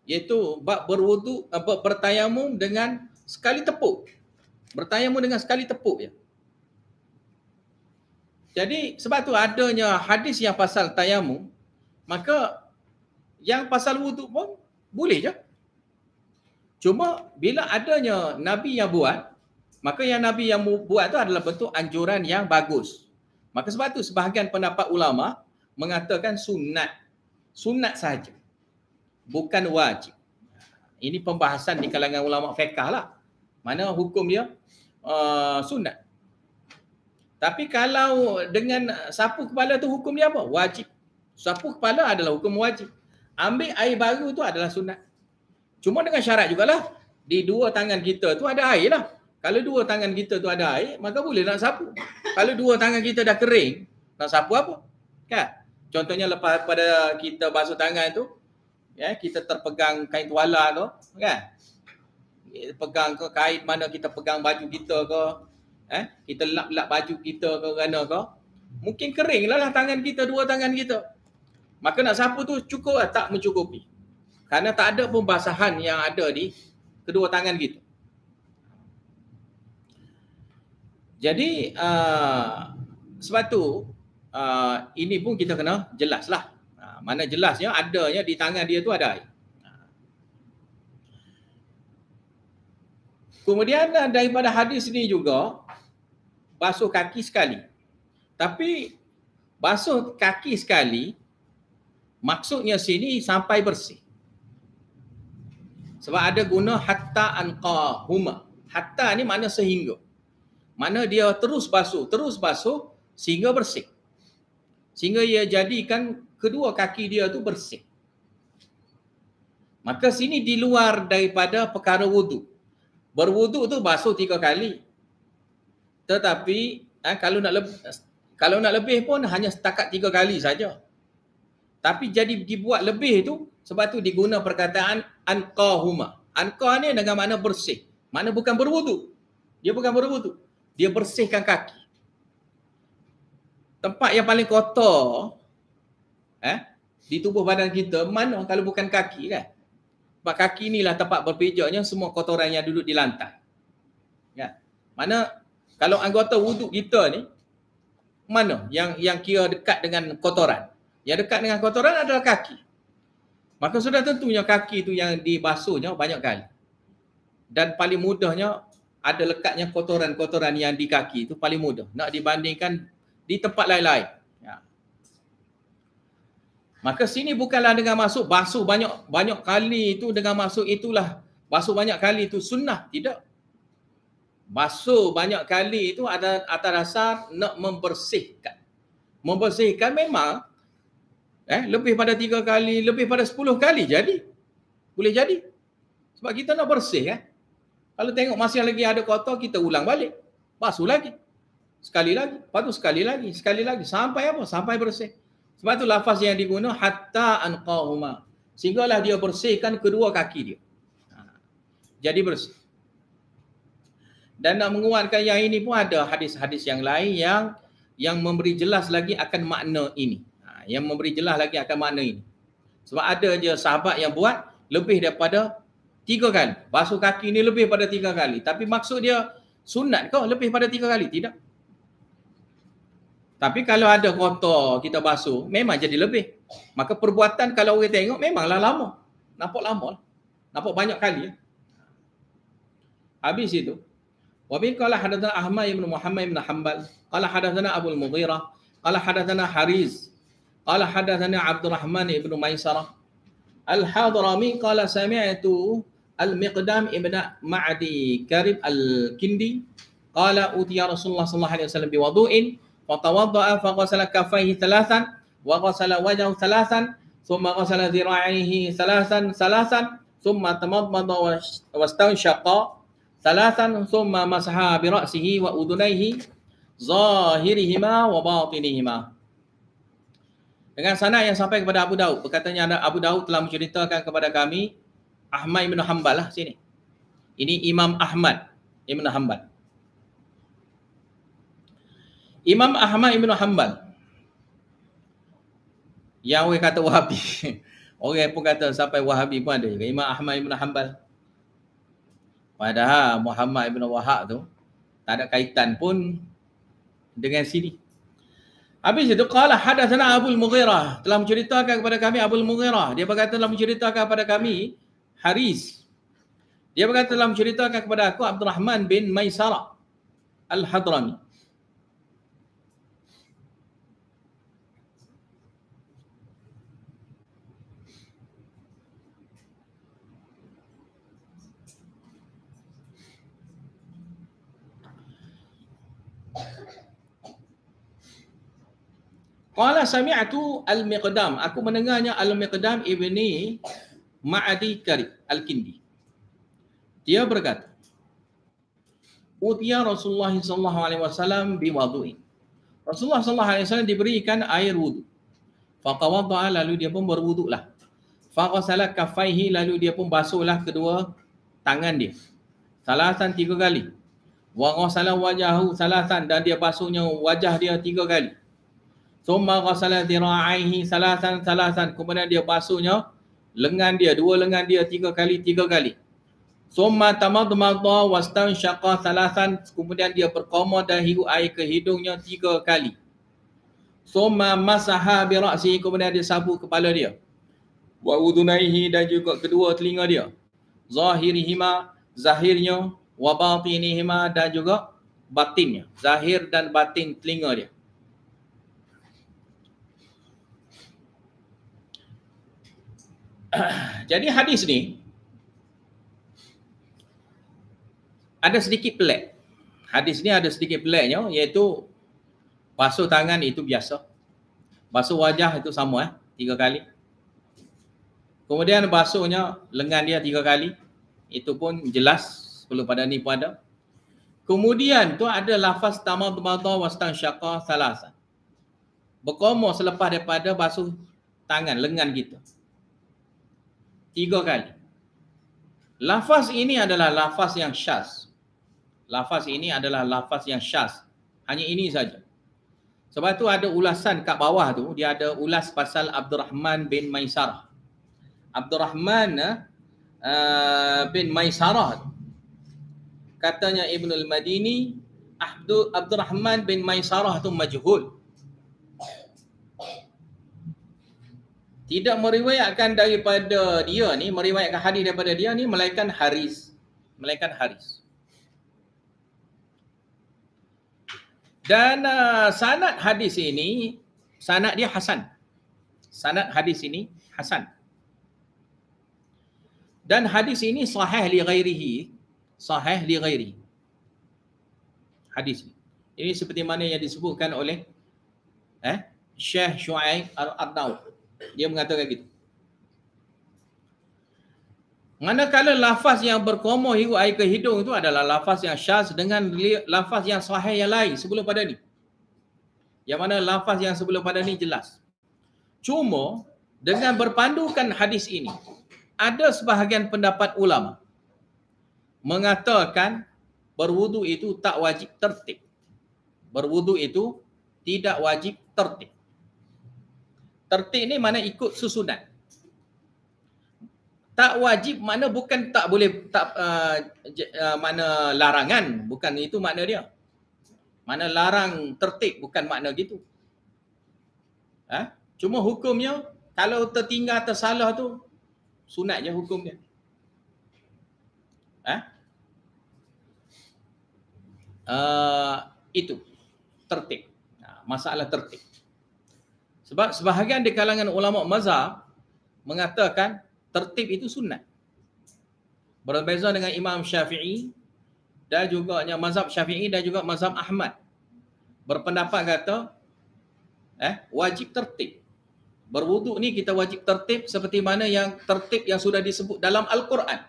iaitu bab berwudu eh, apa bertayamum dengan sekali tepuk. Bertayamum dengan sekali tepuk ya. Jadi sebab tu adanya hadis yang pasal tayamum maka yang pasal wuduk pun boleh je. Cuma bila adanya Nabi yang buat, maka yang Nabi yang buat tu adalah bentuk anjuran yang bagus. Maka sebab tu sebahagian pendapat ulama mengatakan sunat. Sunat saja, Bukan wajib. Ini pembahasan di kalangan ulama fiqah lah. Mana hukum dia? Uh, sunat. Tapi kalau dengan sapu kepala tu hukum dia apa? Wajib. Sapu kepala adalah hukum wajib. Ambil air baru tu adalah sunat. Cuma dengan syarat jugalah. Di dua tangan kita tu ada air lah. Kalau dua tangan kita tu ada air, maka boleh nak sapu. Kalau dua tangan kita dah kering, nak sapu apa? Kan? Contohnya lepas pada kita basuh tangan tu, ya kita terpegang kain tuala tu, kan? pegang ke kain mana kita pegang baju kita ke eh kita lap-lap baju kita ke kerana ke mungkin kering lah lah tangan kita dua tangan kita Maka nak sapu tu cukup lah, tak mencukupi. Kerana tak ada pun basahan yang ada di kedua tangan kita. Jadi uh, sebab tu uh, ini pun kita kena jelas lah. Uh, mana jelasnya adanya di tangan dia tu ada air. Kemudian daripada hadis ni juga basuh kaki sekali. Tapi basuh kaki sekali Maksudnya sini sampai bersih. Sebab ada guna hatta anqahuma. Hatta ni mana sehingga. Mana dia terus basuh, terus basuh sehingga bersih. Sehingga ia jadikan kedua kaki dia tu bersih. Maka sini di luar daripada perkara wudu. Berwudu tu basuh tiga kali. Tetapi eh, kalau nak lebih, kalau nak lebih pun hanya setakat tiga kali saja tapi jadi dibuat lebih tu sebab tu diguna perkataan anqahuma anqah ni dengan makna bersih makna bukan berwuduk dia bukan berwuduk dia bersihkan kaki tempat yang paling kotor eh di tubuh badan kita mana kalau bukan kaki kan sebab kaki inilah tempat berpijaknya semua kotoran yang duduk di lantai ya mana kalau anggota wuduk kita ni mana yang yang kira dekat dengan kotoran yang dekat dengan kotoran adalah kaki. Maka sudah tentunya kaki itu yang dibasuhnya banyak kali. Dan paling mudahnya ada lekatnya kotoran-kotoran yang di kaki itu paling mudah. Nak dibandingkan di tempat lain-lain. Ya. Maka sini bukanlah dengan masuk basuh banyak banyak kali itu dengan masuk itulah. Basuh banyak kali itu sunnah. Tidak. Basuh banyak kali itu ada atas dasar nak membersihkan. Membersihkan memang Eh, lebih pada tiga kali, lebih pada sepuluh kali jadi. Boleh jadi. Sebab kita nak bersih kan. Kalau tengok masih lagi ada kotor, kita ulang balik. Basuh lagi. Sekali lagi. Lepas sekali lagi. Sekali lagi. Sampai apa? Sampai bersih. Sebab tu lafaz yang diguna, hatta anqa'uma. Sehinggalah dia bersihkan kedua kaki dia. Ha. Jadi bersih. Dan nak menguatkan yang ini pun ada hadis-hadis yang lain yang yang memberi jelas lagi akan makna ini yang memberi jelas lagi akan mana ini. Sebab ada je sahabat yang buat lebih daripada tiga kali. Basuh kaki ni lebih daripada tiga kali. Tapi maksud dia sunat Kau lebih daripada tiga kali? Tidak. Tapi kalau ada kotor kita basuh, memang jadi lebih. Maka perbuatan kalau orang tengok memanglah lama. Nampak lama lah. Nampak banyak kali. Lah. Habis itu. Wa bin qala hadathana Ahmad ibn Muhammad ibn Hanbal, qala hadathana Abu al-Mughirah, hadathana Hariz قال حدثني عبد الرحمن بن ميسرة الحضرمي قال سمعت المقدام ابن معدي كرب الكندي قال أوتي رسول الله صلى الله عليه وسلم بوضوء فتوضأ فغسل كفيه ثلاثا وغسل وجهه ثلاثا ثم غسل ذراعيه ثلاثا ثلاثا ثم تمضمض واستنشق ثلاثا ثم مسح برأسه وأذنيه ظاهرهما وباطنهما Dengan sana yang sampai kepada Abu Daud, berkatanya Abu Daud telah menceritakan kepada kami Ahmad bin Hanbal lah sini. Ini Imam Ahmad bin Hanbal. Imam Ahmad bin Hanbal. Yang orang kata Wahabi. Orang pun kata sampai Wahabi pun ada juga. Imam Ahmad bin Hanbal. Padahal Muhammad bin Wahab tu tak ada kaitan pun dengan sini. Habis itu qala hadatsana Abu Mughirah telah menceritakan kepada kami Abu Mughirah dia berkata telah menceritakan kepada kami Haris dia berkata telah menceritakan kepada aku Abdul Rahman bin Maisara Al-Hadrami Qala sami'tu al-miqdam. Aku mendengarnya al-miqdam ibni Ma'adi Karib al-Kindi. Dia berkata, Utiya Rasulullah sallallahu alaihi wasallam bi wudu'in. Rasulullah sallallahu alaihi wasallam diberikan air wudu. Faqawadha lalu dia pun berwuduklah. Faqasala kafaihi lalu dia pun basuhlah kedua tangan dia. Salasan tiga kali. Waqasala wajahu salasan dan dia basuhnya wajah dia tiga kali. Summa ghasala dhira'aihi salasan salasan. Kemudian dia basuhnya lengan dia, dua lengan dia tiga kali, tiga kali. Summa tamadmadha wastansyaqa salasan. Kemudian dia berkoma dan hirup air ke hidungnya tiga kali. Soma masaha bi Kemudian dia sapu kepala dia. Wa udunaihi dan juga kedua telinga dia. Zahirihima zahirnya wa batinihima dan juga batinnya. Zahir dan batin telinga dia. jadi hadis ni ada sedikit pelik. Hadis ni ada sedikit peliknya iaitu basuh tangan itu biasa. Basuh wajah itu sama eh, tiga kali. Kemudian basuhnya lengan dia tiga kali. Itu pun jelas perlu pada ni pada. Kemudian tu ada lafaz tamam tamata wastan syaqa salasa. Berkoma selepas daripada basuh tangan lengan kita. Gitu tiga kali. Lafaz ini adalah lafaz yang syas. Lafaz ini adalah lafaz yang syas. Hanya ini saja. Sebab tu ada ulasan kat bawah tu, dia ada ulas pasal Abdul Rahman bin Maisarah. Abdul Rahman uh, eh, eh, bin Maisarah katanya Ibnul madini Abdul Abdul Rahman bin Maisarah tu majhul. tidak meriwayatkan daripada dia ni meriwayatkan hadis daripada dia ni melainkan Haris melainkan Haris dan uh, sanad hadis ini sanad dia hasan sanad hadis ini hasan dan hadis ini sahih li ghairihi sahih li ghairi hadis ini. seperti mana yang disebutkan oleh eh Syekh Shu'aib Al-Ardaw dia mengatakan gitu. Manakala lafaz yang berkomoh hirup air ke hidung itu adalah lafaz yang syaz dengan lafaz yang sahih yang lain sebelum pada ni. Yang mana lafaz yang sebelum pada ni jelas. Cuma dengan berpandukan hadis ini, ada sebahagian pendapat ulama mengatakan berwudu itu tak wajib tertib. Berwudu itu tidak wajib tertib. Tertik ni mana ikut susunan. Tak wajib mana bukan tak boleh tak uh, uh, mana larangan bukan itu makna dia. Mana larang tertik bukan makna gitu. Ha? Cuma hukumnya kalau tertinggal atau salah tu sunat je hukumnya. Ha? Uh, itu tertik ha, masalah tertik. Sebab sebahagian di kalangan ulama mazhab mengatakan tertib itu sunat. Berbeza dengan Imam Syafi'i dan juga mazhab Syafi'i dan juga mazhab Ahmad. Berpendapat kata eh wajib tertib. Berwuduk ni kita wajib tertib seperti mana yang tertib yang sudah disebut dalam Al-Quran.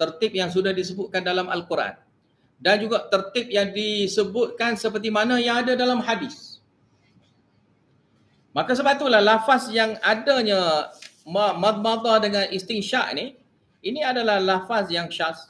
Tertib yang sudah disebutkan dalam Al-Quran. Dan juga tertib yang disebutkan seperti mana yang ada dalam hadis. Maka sebab itulah lafaz yang adanya madmadah dengan istinsyak ni ini adalah lafaz yang syaz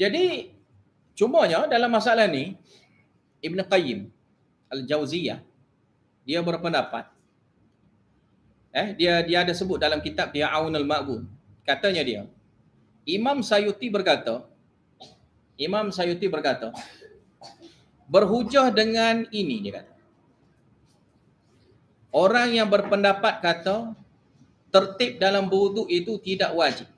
Jadi cumanya dalam masalah ni Ibn Qayyim Al-Jauziyah dia berpendapat eh dia dia ada sebut dalam kitab dia Aunul Maqbun katanya dia Imam Sayuti berkata Imam Sayuti berkata berhujah dengan ini dia kata orang yang berpendapat kata tertib dalam wuduk itu tidak wajib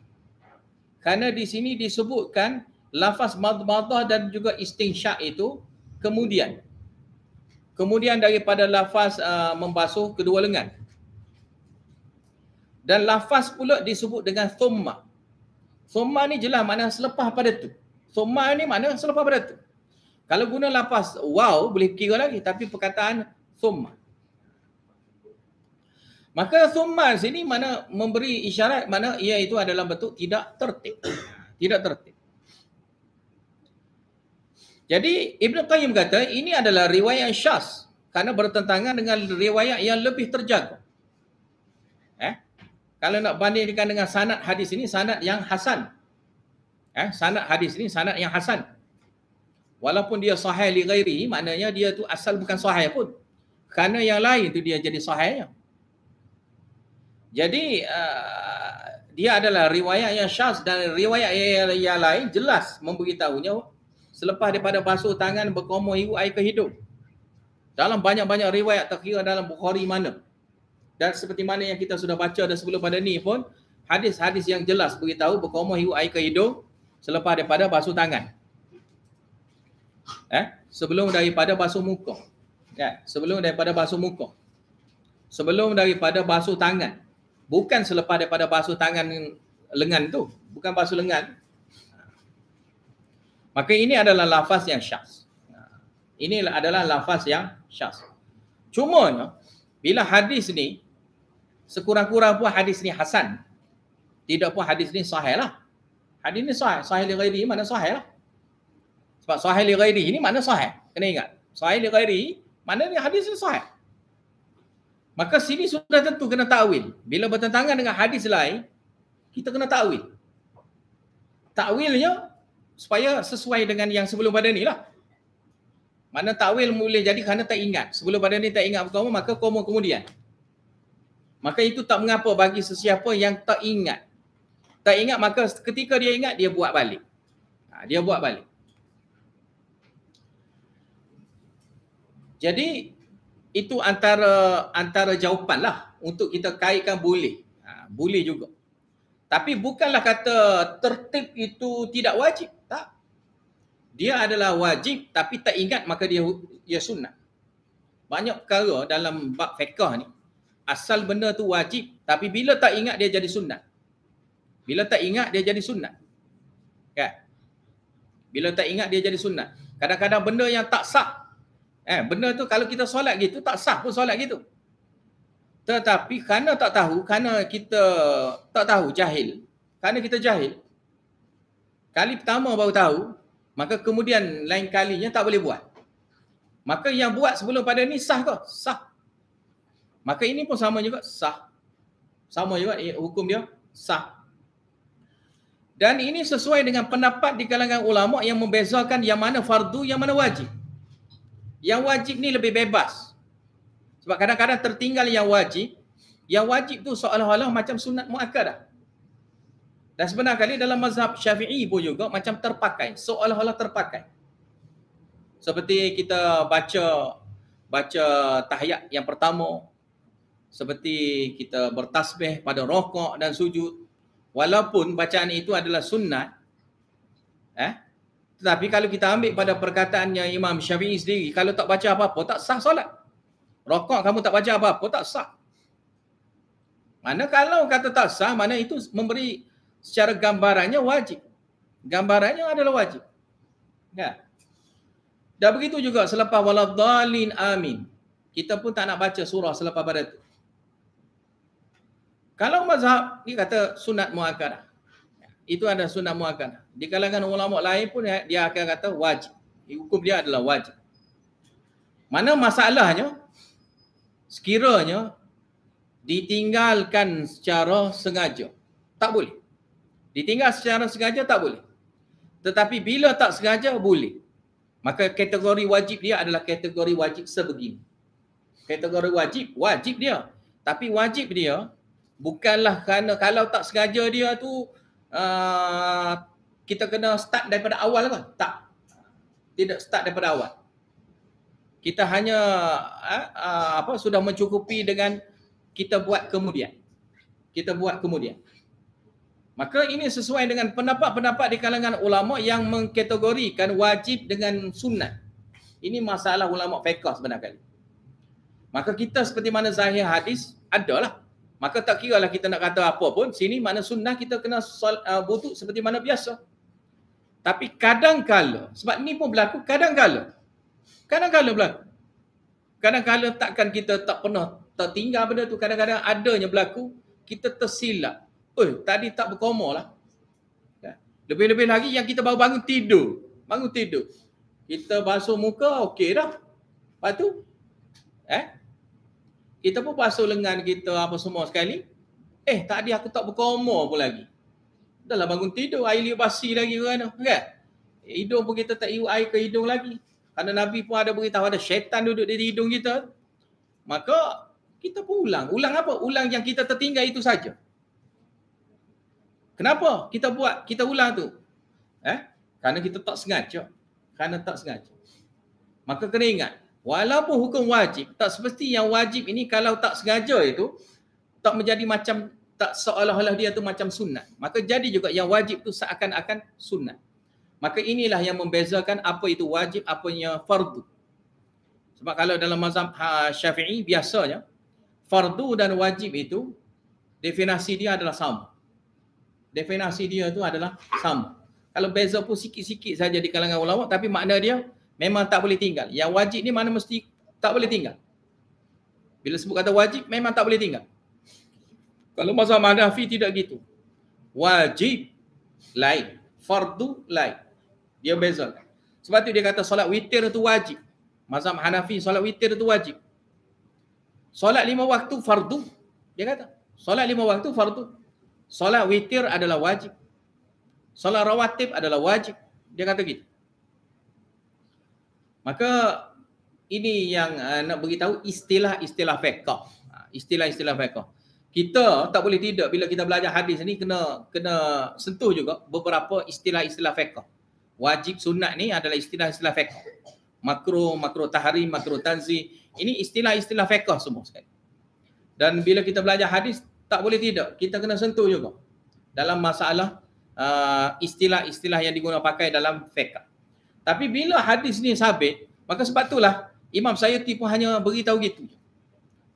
kerana di sini disebutkan lafaz madmadah dan juga istinsyak itu kemudian kemudian daripada lafaz uh, membasuh kedua lengan dan lafaz pula disebut dengan thumma thumma ni jelas mana selepas pada tu thumma ni makna selepas pada tu kalau guna lafaz wow boleh kira lagi tapi perkataan thumma maka thumma sini mana memberi isyarat mana ia itu adalah betul tidak tertib tidak tertib jadi Ibn Qayyim kata ini adalah riwayat syas kerana bertentangan dengan riwayat yang lebih terjaga. Eh? Kalau nak bandingkan dengan sanad hadis ini sanad yang hasan. Eh, sanad hadis ini sanad yang hasan. Walaupun dia sahih li ghairi, maknanya dia tu asal bukan sahih pun. Kerana yang lain tu dia jadi sahihnya. Jadi uh, dia adalah riwayat yang syaz dan riwayat yang lain jelas memberitahunya selepas daripada basuh tangan berkomo ibu air ke Dalam banyak-banyak riwayat terkira dalam Bukhari mana. Dan seperti mana yang kita sudah baca dah sebelum pada ni pun hadis-hadis yang jelas beritahu berkomo ibu air ke selepas daripada basuh tangan. Eh, sebelum daripada basuh muka. Ya, eh, sebelum daripada basuh muka. Sebelum daripada basuh tangan. Bukan selepas daripada basuh tangan lengan tu, bukan basuh lengan, Maka ini adalah lafaz yang syas. Ha. Ini adalah lafaz yang syas. Cuma bila hadis ni sekurang-kurang pun hadis ni hasan. Tidak pun hadis ni sahih lah. Hadis ni sahih. Sahih li ghairi mana sahih lah. Sebab sahih li ghairi ni mana sahih. Kena ingat. Sahih li ghairi mana ni hadis ni sahih. Maka sini sudah tentu kena ta'wil. Bila bertentangan dengan hadis lain, kita kena ta'wil. Ta'wilnya supaya sesuai dengan yang sebelum pada ni lah. Mana takwil boleh jadi kerana tak ingat. Sebelum pada ni tak ingat berkoma, maka koma kemudian. Maka itu tak mengapa bagi sesiapa yang tak ingat. Tak ingat maka ketika dia ingat, dia buat balik. Ha, dia buat balik. Jadi itu antara antara jawapan lah untuk kita kaitkan boleh. Ha, boleh juga. Tapi bukanlah kata tertib itu tidak wajib. Tak. Dia adalah wajib tapi tak ingat maka dia dia sunnah. Banyak perkara dalam bab fiqah ni asal benda tu wajib tapi bila tak ingat dia jadi sunnah. Bila tak ingat dia jadi sunnah. Kan? Bila tak ingat dia jadi sunnah. Kadang-kadang benda yang tak sah eh benda tu kalau kita solat gitu tak sah pun solat gitu. Tetapi kerana tak tahu, kerana kita tak tahu jahil, kerana kita jahil, kali pertama baru tahu, maka kemudian lain kalinya tak boleh buat. Maka yang buat sebelum pada ni sah ke? Sah. Maka ini pun sama juga sah. Sama juga eh, hukum dia sah. Dan ini sesuai dengan pendapat di kalangan ulama yang membezakan yang mana fardu, yang mana wajib. Yang wajib ni lebih bebas sebab kadang-kadang tertinggal yang wajib, yang wajib tu seolah-olah macam sunat muakkadah. Dan sebenarnya kali dalam mazhab Syafi'i pun juga macam terpakai, seolah-olah terpakai. Seperti kita baca baca tahiyat yang pertama, seperti kita bertasbih pada rokok dan sujud. Walaupun bacaan itu adalah sunat, eh? tetapi kalau kita ambil pada perkataannya Imam Syafi'i sendiri, kalau tak baca apa-apa, tak sah solat rokok kamu tak baca apa-apa tak sah. Mana kalau kata tak sah, mana itu memberi secara gambarannya wajib. Gambarannya adalah wajib. Ya. Dan begitu juga selepas waladhalin amin. Kita pun tak nak baca surah selepas pada itu. Kalau mazhab, dia kata sunat muakkadah. Itu ada sunat muakkadah. Di kalangan ulama lain pun eh, dia akan kata wajib. Hukum dia adalah wajib. Mana masalahnya? sekiranya ditinggalkan secara sengaja. Tak boleh. Ditinggal secara sengaja tak boleh. Tetapi bila tak sengaja boleh. Maka kategori wajib dia adalah kategori wajib sebegini. Kategori wajib, wajib dia. Tapi wajib dia bukanlah kerana kalau tak sengaja dia tu uh, kita kena start daripada awal kan? Tak. Tidak start daripada awal kita hanya ha, apa sudah mencukupi dengan kita buat kemudian kita buat kemudian maka ini sesuai dengan pendapat-pendapat di kalangan ulama yang mengkategorikan wajib dengan sunat ini masalah ulama fiqh sebenarnya maka kita seperti mana zahir hadis adalah maka tak kira lah kita nak kata apa pun sini mana sunnah kita kena sol, uh, butuh seperti mana biasa tapi kadang kala sebab ni pun berlaku kadang kala Kadang-kadang pula. Kadang-kadang takkan kita tak pernah tak tinggal benda tu. Kadang-kadang adanya berlaku, kita tersilap. Oi, tadi tak berkoma lah. Kan? Lebih-lebih lagi yang kita baru bangun tidur. Bangun tidur. Kita basuh muka, okey dah. Lepas tu, eh? Kita pun basuh lengan kita apa semua sekali. Eh, tadi aku tak berkoma pun lagi. Dah lah bangun tidur, air liu basi lagi mana. Kan? Hidung pun kita tak iu air ke hidung lagi. Karena Nabi pun ada beritahu ada syaitan duduk di hidung kita. Maka kita pun ulang. Ulang apa? Ulang yang kita tertinggal itu saja. Kenapa kita buat? Kita ulang tu. Eh? Karena kita tak sengaja. Karena tak sengaja. Maka kena ingat. Walaupun hukum wajib, tak seperti yang wajib ini kalau tak sengaja itu tak menjadi macam tak seolah-olah dia tu macam sunnah. Maka jadi juga yang wajib tu seakan-akan sunnah. Maka inilah yang membezakan apa itu wajib, apa yang fardu. Sebab kalau dalam mazhab ha, syafi'i biasanya, fardu dan wajib itu, definasi dia adalah sama. Definasi dia itu adalah sama. Kalau beza pun sikit-sikit saja di kalangan ulama, tapi makna dia memang tak boleh tinggal. Yang wajib ni mana mesti tak boleh tinggal. Bila sebut kata wajib, memang tak boleh tinggal. Kalau mazhab Hanafi tidak gitu. Wajib lain. Fardu lain. Dia bezakan. Sebab tu dia kata solat witir tu wajib. Mazhab Hanafi solat witir tu wajib. Solat lima waktu fardu. Dia kata. Solat lima waktu fardu. Solat witir adalah wajib. Solat rawatib adalah wajib. Dia kata gitu. Maka ini yang uh, nak beritahu istilah-istilah fiqah. Ha, istilah-istilah fiqah. Kita tak boleh tidak bila kita belajar hadis ni kena kena sentuh juga beberapa istilah-istilah fiqah wajib sunat ni adalah istilah-istilah fiqh. Makro, makro tahrim, makro tanzi. Ini istilah-istilah fiqh semua sekali. Dan bila kita belajar hadis, tak boleh tidak. Kita kena sentuh juga. Dalam masalah uh, istilah-istilah yang diguna pakai dalam fiqh. Tapi bila hadis ni sabit, maka sebab itulah Imam saya tipu hanya beritahu gitu.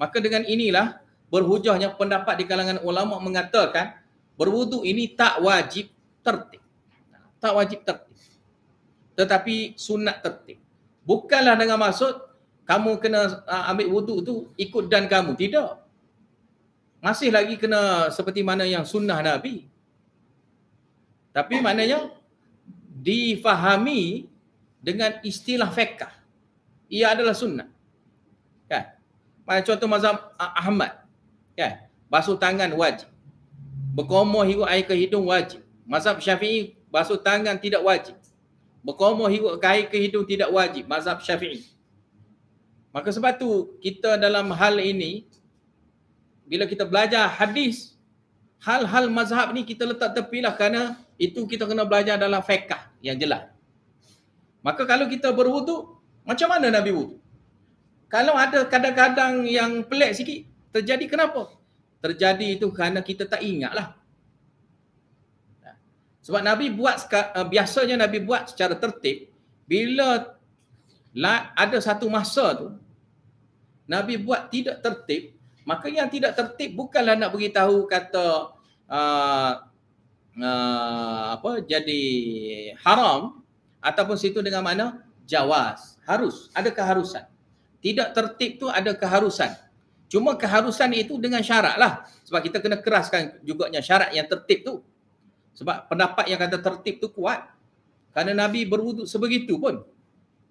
Maka dengan inilah berhujahnya pendapat di kalangan ulama mengatakan berwudu ini tak wajib tertib. Tak wajib tertib tetapi sunat tertib. Bukanlah dengan maksud kamu kena ah, ambil wudhu tu ikut dan kamu. Tidak. Masih lagi kena seperti mana yang sunnah Nabi. Tapi maknanya difahami dengan istilah fekah. Ia adalah sunnah. Kan? Macam contoh mazhab Ahmad. Kan? Basuh tangan wajib. Berkomoh hidup air ke hidung wajib. Mazhab Syafi'i basuh tangan tidak wajib berkomoh hidup kain ke hidung tidak wajib mazhab syafi'i maka sebab tu kita dalam hal ini bila kita belajar hadis hal-hal mazhab ni kita letak tepi lah, kerana itu kita kena belajar dalam fiqh yang jelas maka kalau kita berwudu macam mana nabi wudu kalau ada kadang-kadang yang pelik sikit terjadi kenapa terjadi itu kerana kita tak ingat lah. Sebab Nabi buat eh, biasanya Nabi buat secara tertib bila ada satu masa tu Nabi buat tidak tertib maka yang tidak tertib bukanlah nak beritahu kata uh, uh, apa jadi haram ataupun situ dengan mana jawas harus ada keharusan tidak tertib tu ada keharusan cuma keharusan itu dengan syarat lah sebab kita kena keraskan juga syarat yang tertib tu sebab pendapat yang kata tertib tu kuat kerana Nabi berwuduk sebegitu pun.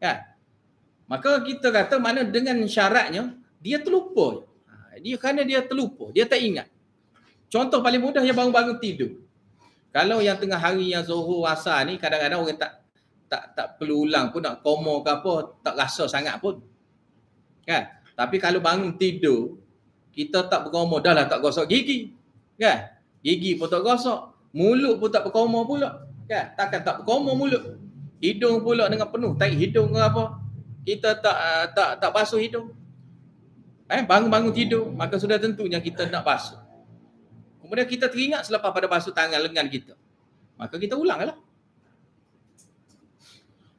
ya. Maka kita kata mana dengan syaratnya dia terlupa. Ha, dia kerana dia terlupa, dia tak ingat. Contoh paling mudah yang bangun-bangun tidur. Kalau yang tengah hari yang Zuhur asar ni kadang-kadang orang tak tak tak perlu ulang pun nak koma ke apa, tak rasa sangat pun. Kan? Tapi kalau bangun tidur, kita tak berkoma dah lah tak gosok gigi. Kan? Gigi pun tak gosok, Mulut pun tak berkoma pula. Kan? Takkan tak berkoma mulut. Hidung pula dengan penuh. Tak hidung ke apa. Kita tak uh, tak tak basuh hidung. Eh, bangun-bangun tidur. Maka sudah tentunya kita nak basuh. Kemudian kita teringat selepas pada basuh tangan lengan kita. Maka kita ulanglah.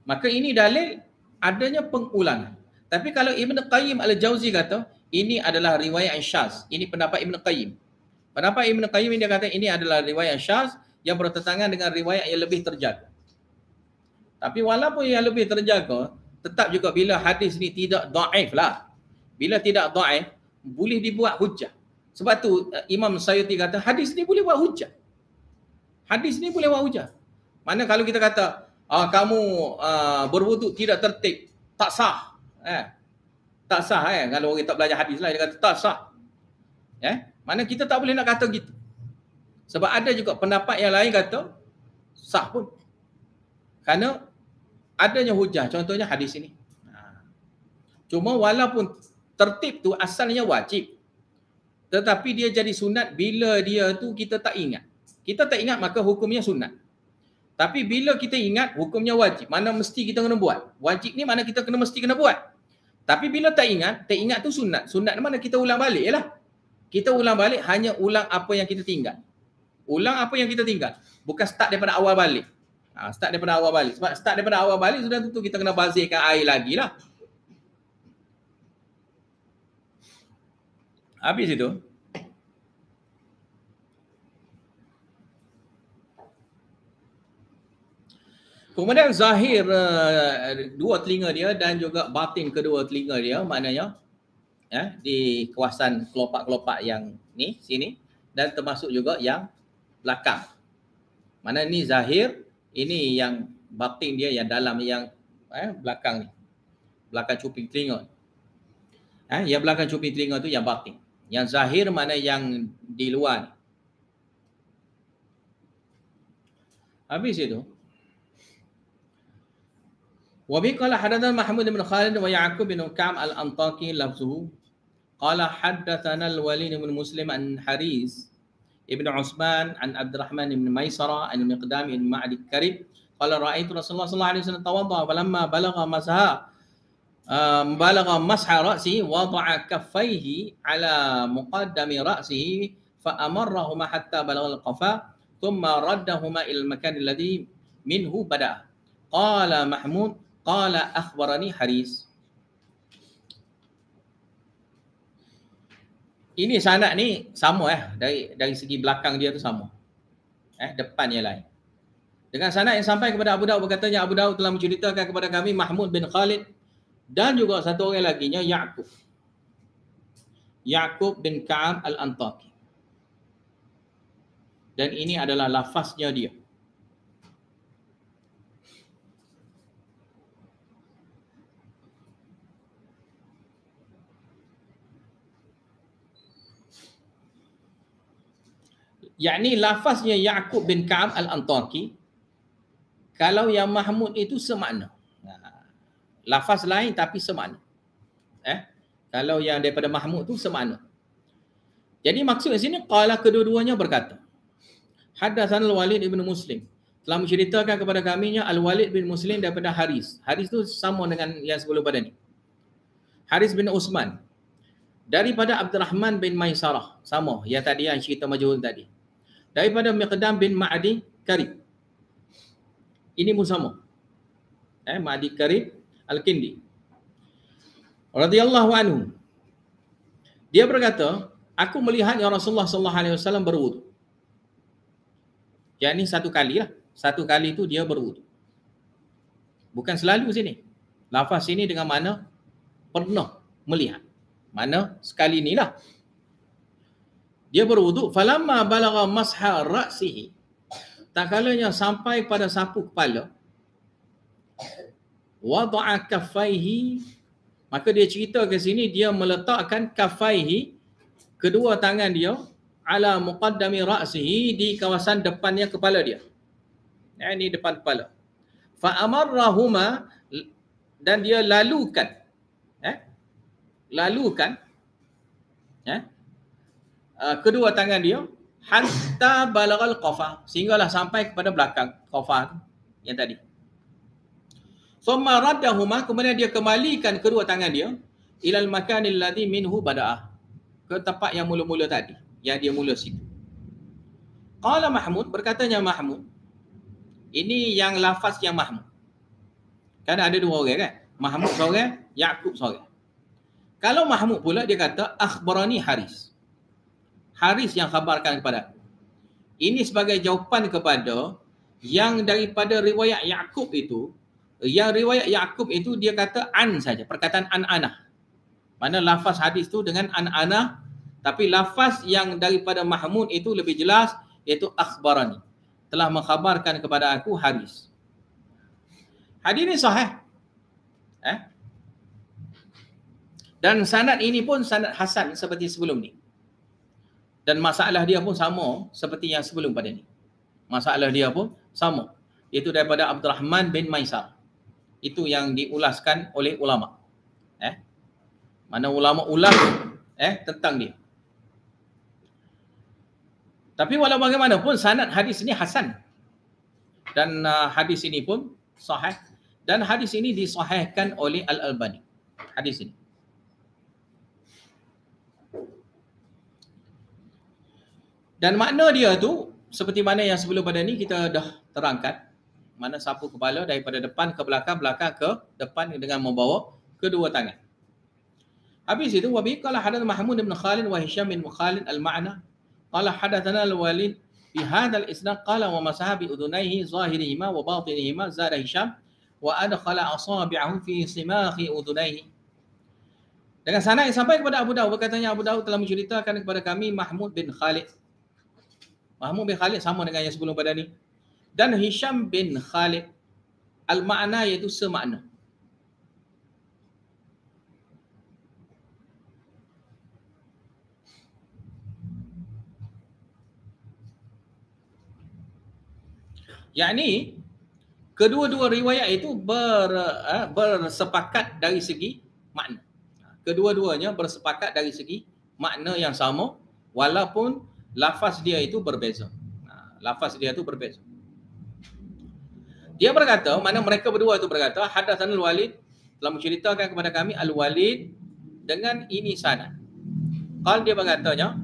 Maka ini dalil adanya pengulangan. Tapi kalau Ibn Qayyim al-Jawzi kata, ini adalah riwayat Syaz. Ini pendapat Ibn Qayyim. Kenapa Ibn Qayyim dia kata ini adalah riwayat syaz yang bertentangan dengan riwayat yang lebih terjaga. Tapi walaupun yang lebih terjaga, tetap juga bila hadis ni tidak daif lah. Bila tidak daif, boleh dibuat hujah. Sebab tu eh, Imam Sayyuti kata hadis ni boleh buat hujah. Hadis ni boleh buat hujah. Mana kalau kita kata, ah, kamu ah, berwuduk tidak tertib, tak sah. Eh? Tak sah eh. Kalau orang tak belajar hadis lah, dia kata tak sah. Eh? Mana kita tak boleh nak kata gitu. Sebab ada juga pendapat yang lain kata sah pun. Kerana adanya hujah. Contohnya hadis ini. Ha. Cuma walaupun tertib tu asalnya wajib. Tetapi dia jadi sunat bila dia tu kita tak ingat. Kita tak ingat maka hukumnya sunat. Tapi bila kita ingat hukumnya wajib. Mana mesti kita kena buat. Wajib ni mana kita kena mesti kena buat. Tapi bila tak ingat, tak ingat tu sunat. Sunat mana kita ulang balik lah. Kita ulang balik hanya ulang apa yang kita tinggal. Ulang apa yang kita tinggal. Bukan start daripada awal balik. Ha, start daripada awal balik. Sebab start daripada awal balik sudah tentu kita kena bazirkan air lagi lah. Habis itu. Kemudian zahir uh, dua telinga dia dan juga batin kedua telinga dia maknanya ya di kawasan kelopak-kelopak yang ni sini dan termasuk juga yang belakang. Mana ni zahir, ini yang batin dia yang dalam yang eh belakang ni. Belakang cuping telinga. Eh yang belakang cuping telinga tu yang batin. Yang zahir mana yang di luar. Habis itu وبه قال حدثنا محمود بن خالد ويعقوب بن كعب الأنطاكي لفظه قال حدثنا الوليد بن مسلم عن حريز ابن عثمان عن عبد الرحمن بن ميسرة عن المقدام بن معد الكرب قال رأيت رسول الله صلى الله عليه وسلم توضأ فلما بلغ مسها آه، بلغ مسح رأسه وضع كفيه على مقدم رأسه فأمرهما حتى بلغ القفا ثم ردهما إلى المكان الذي منه بدأ قال محمود Qala akhbarani Haris. Ini sanad ni sama eh dari dari segi belakang dia tu sama. Eh depan yang lain. Dengan sanad yang sampai kepada Abu Daud berkata Abu Daud telah menceritakan kepada kami Mahmud bin Khalid dan juga satu orang lagi nya Yaqub. Yaqub bin Ka'ab al-Antaki. Dan ini adalah lafaznya dia. yakni lafaznya Yaqub bin Ka'ab al-Antaki kalau yang Mahmud itu semakna. Ha. Lafaz lain tapi semakna. Eh? Kalau yang daripada Mahmud tu semakna. Jadi maksud di sini qala kedua-duanya berkata. Hadasan al-Walid bin Muslim telah menceritakan kepada kaminya al-Walid bin Muslim daripada Haris. Haris tu sama dengan yang sebelum pada ni. Haris bin Usman daripada Abdul Rahman bin Maisarah sama yang tadi yang cerita majul tadi daripada Miqdam bin Ma'adi Karib. Ini musamah. Eh, Ma'adi Karib Al-Kindi. Radiyallahu anhu. Dia berkata, aku melihat ya Rasulullah sallallahu alaihi wasallam berwudu. Yang ini satu kali lah. Satu kali itu dia berwudu. Bukan selalu sini. Lafaz sini dengan mana pernah melihat. Mana sekali inilah dia berwuduk falamma balagha masha ra'sihi tak kalanya sampai pada sapu kepala wada'a kafaihi maka dia cerita ke sini dia meletakkan kafaihi kedua tangan dia ala muqaddami ra'sihi di kawasan depannya kepala dia ya, ini depan kepala fa amarrahuma dan dia lalukan eh lalukan eh Ah, kedua tangan dia hatta balagal qafa sehinggalah sampai kepada belakang qafa yang tadi summa raddahuma kemudian dia kembalikan kedua tangan dia ilal makanil ladhi minhu bada'a ke tempat yang mula-mula tadi yang dia mula situ qala mahmud berkatanya mahmud ini yang lafaz yang mahmud kan ada dua orang kan mahmud seorang yaqub seorang kalau mahmud pula dia kata akhbarani haris Haris yang khabarkan kepada aku. Ini sebagai jawapan kepada yang daripada riwayat Yakub itu, yang riwayat Yakub itu dia kata an saja, perkataan an anah. Mana lafaz hadis tu dengan an anah, tapi lafaz yang daripada Mahmud itu lebih jelas iaitu akhbarani. Telah mengkhabarkan kepada aku Haris. Hadis ini sahih. Eh? Dan sanad ini pun sanad hasan seperti sebelum ni dan masalah dia pun sama seperti yang sebelum pada ini. Masalah dia pun sama. Itu daripada Abdul Rahman bin Maisar. Itu yang diulaskan oleh ulama. Eh. Mana ulama ulas eh tentang dia. Tapi walau bagaimanapun sanad hadis ini hasan. Dan uh, hadis ini pun sahih dan hadis ini disahihkan oleh Al-Albani. Hadis ini. Dan makna dia tu seperti mana yang sebelum pada ni kita dah terangkan mana sapu kepala daripada depan ke belakang, belakang ke depan dengan membawa kedua tangan. Habis itu wa qala hadan Mahmud bin Khalid wa Hisham bin Khalid al-ma'na qala hadathana al-Walid bi hadzal isnad qala wa masahabi udunaihi zahirihima wa batinihima zara Hisham wa adkhala asabi'ahu fi simakhi udunaihi dengan sana sampai kepada Abu Dawud berkatanya Abu Dawud telah menceritakan kepada kami Mahmud bin Khalid Mahmud bin Khalid sama dengan yang sebelum pada ni. Dan Hisham bin Khalid al-ma'na iaitu semakna. Yakni kedua-dua riwayat itu ber, eh, bersepakat dari segi makna. Kedua-duanya bersepakat dari segi makna yang sama walaupun lafaz dia itu berbeza. Ha, lafaz dia itu berbeza. Dia berkata, mana mereka berdua itu berkata, hadasan al-walid telah menceritakan kepada kami al-walid dengan ini sanad. Kalau dia berkatanya,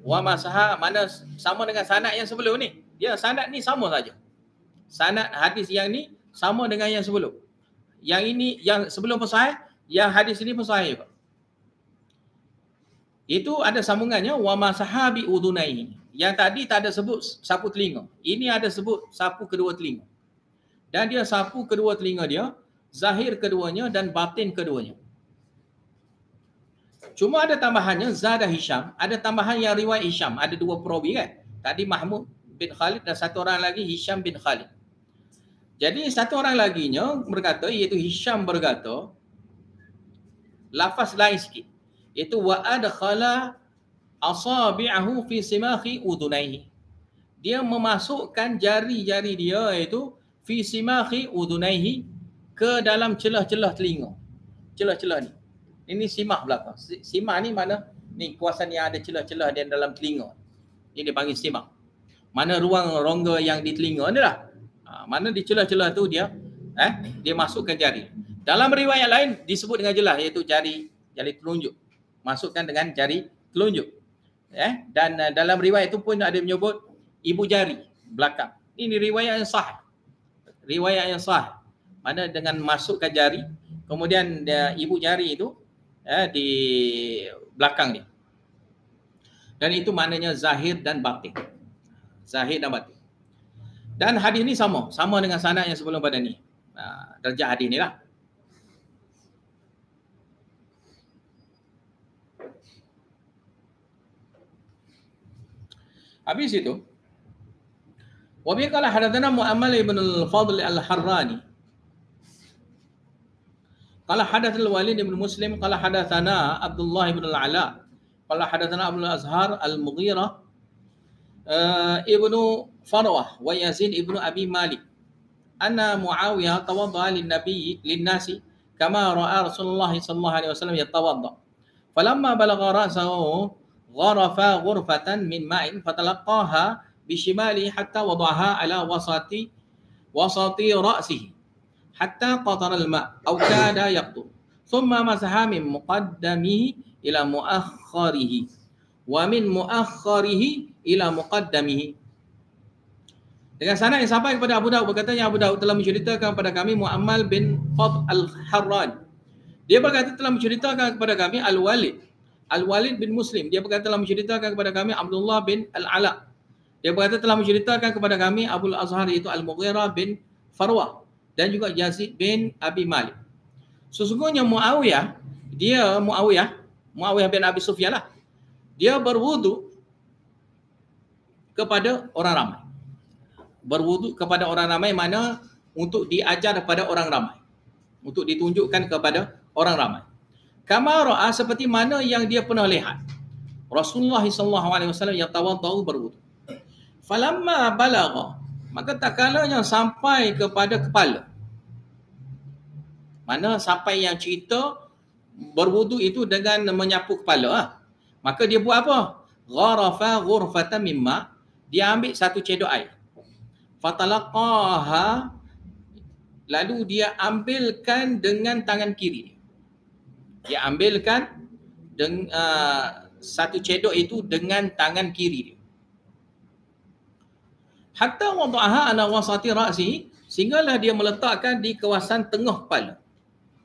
wa masaha mana sama dengan sanad yang sebelum ni. Dia ya, sanad ni sama saja. Sanad hadis yang ni sama dengan yang sebelum. Yang ini yang sebelum pun sahih, yang hadis ini pun sahih juga. Itu ada sambungannya wama sahabi udunai. Yang tadi tak ada sebut sapu telinga. Ini ada sebut sapu kedua telinga. Dan dia sapu kedua telinga dia, zahir keduanya dan batin keduanya. Cuma ada tambahannya Zada Hisham, ada tambahan yang riwayat Hisham, ada dua perawi kan. Tadi Mahmud bin Khalid dan satu orang lagi Hisham bin Khalid. Jadi satu orang laginya berkata iaitu Hisham berkata lafaz lain sikit iaitu wa adkhala asabi'ahu fi simakhi udunaihi. Dia memasukkan jari-jari dia iaitu fi simakhi udunaihi ke dalam celah-celah telinga. Celah-celah ni. Ini simah belakang. Simah ni mana? Ni kuasa yang ada celah-celah dia dalam telinga. Ini dia panggil simah. Mana ruang rongga yang di telinga ni lah. Ha, mana di celah-celah tu dia eh dia masukkan jari. Dalam riwayat lain disebut dengan jelas iaitu jari jari telunjuk masukkan dengan jari telunjuk ya eh? dan uh, dalam riwayat itu pun ada menyebut ibu jari belakang ini riwayat yang sah riwayat yang sah mana dengan masukkan jari kemudian uh, ibu jari itu eh, di belakang ni dan itu maknanya zahir dan batin zahir dan batin dan hadis ini sama sama dengan sanad yang sebelum pada ni uh, ha, derajat hadis ni lah Habis itu. Wa bi qala hadathana Mu'ammal ibn al-Fadl al-Harrani. Qala hadath al-Walid ibn Muslim qala hadathana Abdullah ibn al-Ala. Qala hadathana Abu al-Azhar al-Mughira uh, eh, ibn Farwah wa Yazid ibn Abi Malik. Anna Muawiyah tawadda lin-nabi lin-nas kama ra'a Rasulullah sallallahu alaihi wasallam yatawadda. Falamma balagha ra'sahu gharafa ghurfatan min ma'in fatalaqaha bishimali hatta wadaha ala wasati wasati ra'sihi hatta qatara al-ma' aw kada yaqtur thumma masaha min muqaddamihi ila mu'akhkharihi wa min mu'akhkharihi ila muqaddamihi dengan sana yang sampai kepada Abu Daud berkata yang Abu Daud telah menceritakan kepada kami Muammal bin Fadl al-Harran dia berkata telah menceritakan kepada kami Al-Walid Al-Walid bin Muslim. Dia berkata telah menceritakan kepada kami Abdullah bin Al-Ala. Dia berkata telah menceritakan kepada kami Abdul Azhar iaitu al Mughira bin Farwah dan juga Yazid bin Abi Malik. Sesungguhnya Muawiyah, dia Muawiyah, Muawiyah bin Abi Sufyan lah. Dia berwudu kepada orang ramai. Berwudu kepada orang ramai mana untuk diajar kepada orang ramai. Untuk ditunjukkan kepada orang ramai. Kamara, ra'a seperti mana yang dia pernah lihat Rasulullah SAW alaihi wasallam yang tawadhu berwudu falamma balagha maka tak kalanya sampai kepada kepala mana sampai yang cerita berwudu itu dengan menyapu kepala ah maka dia buat apa gharafa ghurfata mimma dia ambil satu cedok air fatalaqaha lalu dia ambilkan dengan tangan kiri dia ambilkan deng, uh, satu cedok itu dengan tangan kiri dia. Hatta wadu'aha ala wasati ra'si sehinggalah dia meletakkan di kawasan tengah kepala.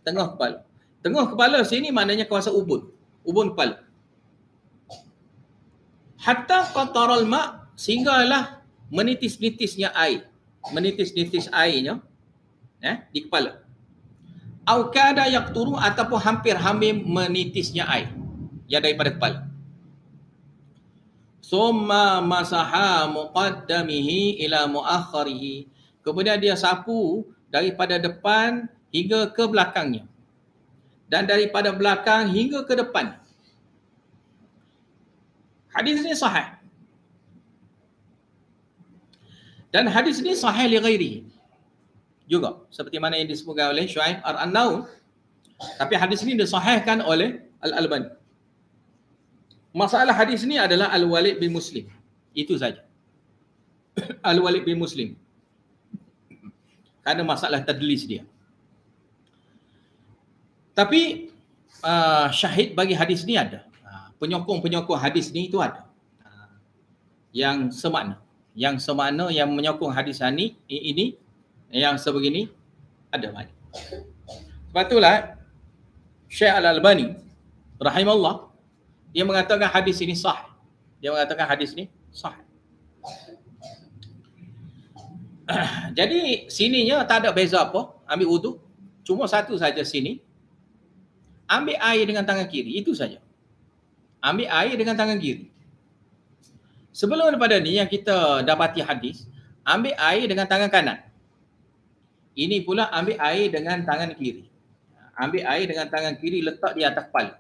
Tengah kepala. Tengah kepala sini maknanya kawasan ubun. Ubun kepala. Hatta qataral ma' sehinggalah menitis-nitisnya air. Menitis-nitis airnya eh, di kepala au kada yang turu ataupun hampir hamim menitisnya air yang daripada kepala summa masaha muqaddamihi ila muakhirihi kemudian dia sapu daripada depan hingga ke belakangnya dan daripada belakang hingga ke depan hadis ini sahih dan hadis ini sahih li ghairihi juga seperti mana yang disebutkan oleh Syuaib Ar-Annaun tapi hadis ini disahihkan oleh Al-Albani masalah hadis ini adalah Al-Walid bin Muslim itu saja Al-Walid bin Muslim kerana masalah tadlis dia tapi uh, syahid bagi hadis ni ada ah, penyokong-penyokong hadis ni itu ada ah, yang semakna yang semakna yang menyokong hadis ini, ini yang sebegini ada banyak. Sebab itulah Syekh Al-Albani rahimahullah dia mengatakan hadis ini sah. Dia mengatakan hadis ini sah. Jadi sininya tak ada beza apa ambil wudu cuma satu saja sini. Ambil air dengan tangan kiri itu saja. Ambil air dengan tangan kiri. Sebelum daripada ni yang kita dapati hadis ambil air dengan tangan kanan. Ini pula ambil air dengan tangan kiri. Ambil air dengan tangan kiri letak di atas kepala.